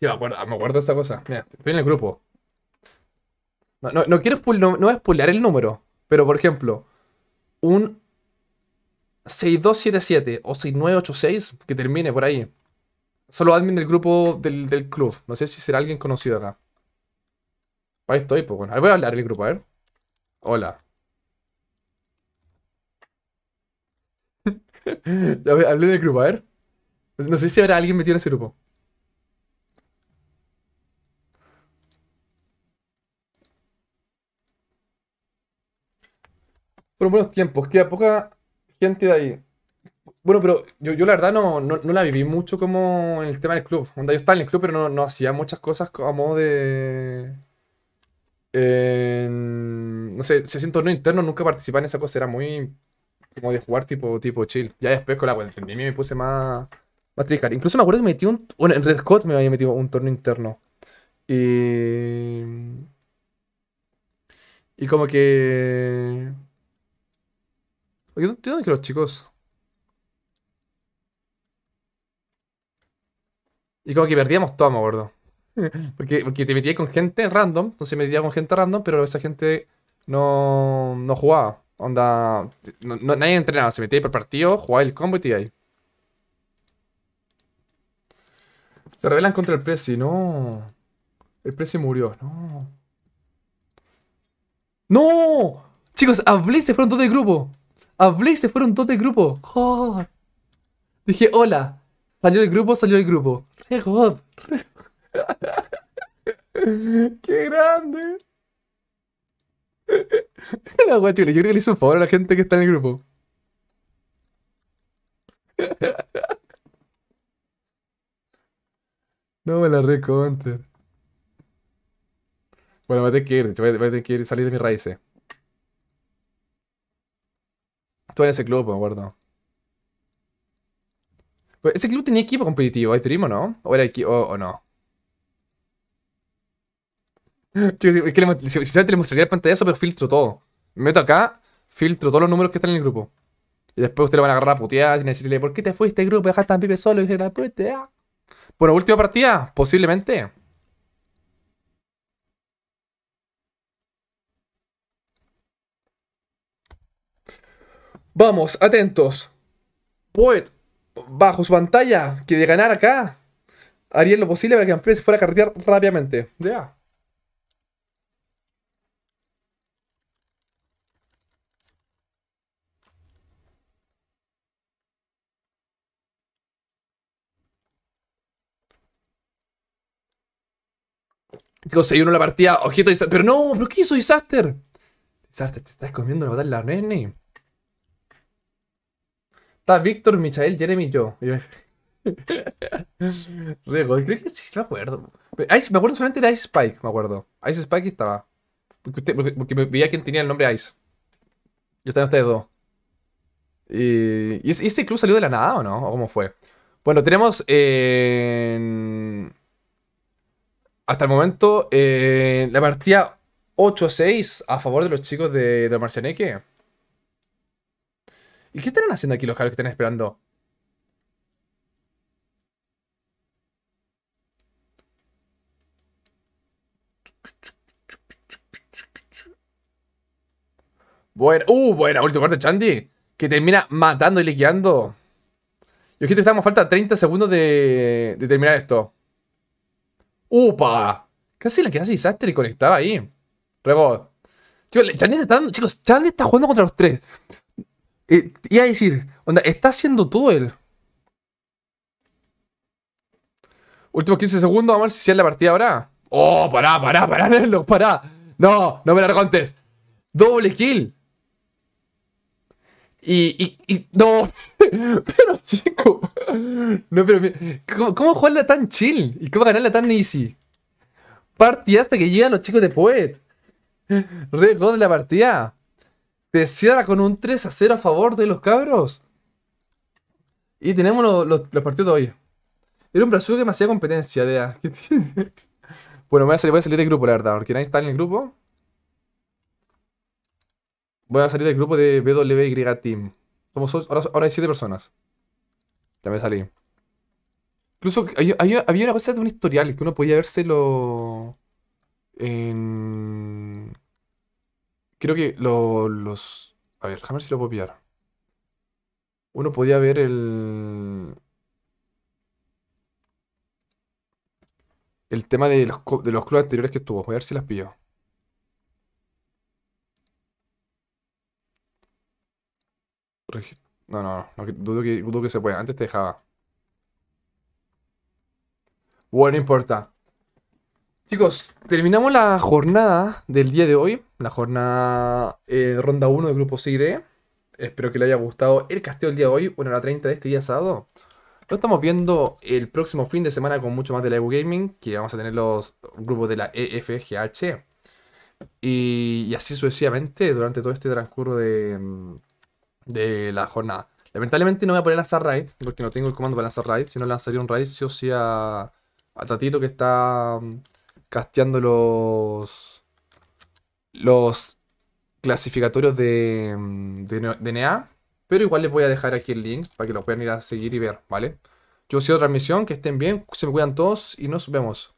Yo me acuerdo, me acuerdo de esta cosa, mira, estoy en el grupo. No, no, no quiero no, el número, pero por ejemplo, un 6277 o 6986 que termine por ahí. Solo admin del grupo del, del club, no sé si será alguien conocido acá. Ahí estoy, pues bueno. Ahora voy a hablar el grupo, a ver. Hola. Ya Hablé en el grupo, a ver. No sé si habrá alguien metido en ese grupo. Fueron buenos tiempos, queda poca gente de ahí. Bueno, pero yo, la verdad no, la viví mucho como en el tema del club. Cuando yo estaba en el club, pero no, no hacía muchas cosas como de no sé, torneo interno nunca participaba en esa cosa, era muy como de jugar tipo, tipo chill. Ya después con la pandemia me puse más, más tricar Incluso me acuerdo que metí un. Bueno, en Red Scott me había metido un torneo interno. Y. Y como que. dónde que los chicos? Y como que perdíamos todo, me acuerdo. porque, te metía con gente random, entonces me metía con gente random, pero esa gente no, no jugaba. Onda, nadie entrenaba, se metía por partido, jugaba el combo y te iba ahí. Se rebelan contra el Prezi, no. El Prezi murió, no. ¡No! Chicos, a Blaze se fueron todos de grupo. A Blaze se fueron todos de grupo. Dije, hola. Salió del grupo, salió del grupo. Re God. ¡Qué grande! La wea yo creo le un favor a la gente que está en el grupo. No me la recontra Bueno, me voy a tener que ir, voy a tener que salir de mis raíces. Tú eres ese club, me acuerdo. Pues, ese club tenía equipo competitivo, ¿hay trimo, no? ¿O, era equipo o no? si le, le mostraría el pantallazo, pero filtro todo. Me meto acá, filtro todos los números que están en el grupo. Y después ustedes van a agarrar a putear y decirle, ¿por qué te fuiste del grupo? Dejaste a Pipe solo y dije, la puta. Bueno, última partida, posiblemente. Vamos, atentos. Poet, bajo su pantalla, quiere ganar acá, haría lo posible para que Amplias se fuera a carretear rápidamente. Ya. Conseguí la partida, ojito, Pero no, ¿pero qué hizo disaster? Disaster, te estás comiendo la batalla la nene. Está Víctor, Michael, Jeremy y yo. Rego, creo que sí, me acuerdo. Ice, me acuerdo solamente de Ice Spike, me acuerdo. Ice Spike estaba. Porque, veía quién tenía el nombre Ice. Yo estaba en ustedes dos. ¿Y ese este club salió de la nada o no? ¿O cómo fue? Bueno, tenemos hasta el momento, eh, la partida 8-6 a favor de los chicos de, de ¿Y qué están haciendo aquí los caros que están esperando? Bueno, uh, buena, última parte, Chandy. Que termina matando y liqueando. Yo creo que estamos a falta 30 segundos de terminar esto. ¡Upa! Casi la que disaster y conectaba ahí. Luego. está Chicos, está jugando contra los tres. y eh, iba a decir, onda, está haciendo todo él. Últimos 15 segundos, vamos a ver si hace la partida ahora. ¡Oh, pará, pará, pará, Nerlo, pará! ¡No, no me la recontes. ¡Doble kill! Y, y, no, pero chico, no, pero ¿cómo, jugarla tan chill? ¿Y cómo ganarla tan easy? Partida hasta que llegan los chicos de Poet. Red de la partida. Te con un 3 a 0 a favor de los cabros. Y tenemos los, partidos de hoy. Era un brazo que me hacía competencia, dea Bueno, me voy a salir, voy del grupo, la verdad, porque nadie está en el grupo. Voy a salir del grupo de BWY Team. Somos ahora, ahora hay 7 personas. Ya me salí. Incluso había una cosa de un historial que uno podía verse en... Creo que los... A ver, déjame ver si lo puedo pillar. Uno podía ver el... El tema de los, de los clubes anteriores que estuvo. Voy a ver si las pillo. No, no, dudo que, se pueda. Antes te dejaba. Bueno, no importa. Chicos, terminamos la jornada del día de hoy. La jornada eh, ronda 1 del grupo D Espero que le haya gustado el casteo del día de hoy, Bueno, hora 30 de este día sábado. Lo estamos viendo el próximo fin de semana con mucho más de la Gaming, que vamos a tener los grupos de la EFGH. Y, y así sucesivamente durante todo este transcurso de, mm, de la jornada. Lamentablemente no voy a poner lanzar raid, porque no tengo el comando para lanzar raid. Si no lanzaría un raid, Si o sí a, a Tatito que está mm, casteando los. los clasificatorios de, mm, de, Pero igual les voy a dejar aquí el link para que lo puedan ir a seguir y ver, ¿vale? Yo otra transmisión, que estén bien, se me cuidan todos y nos vemos.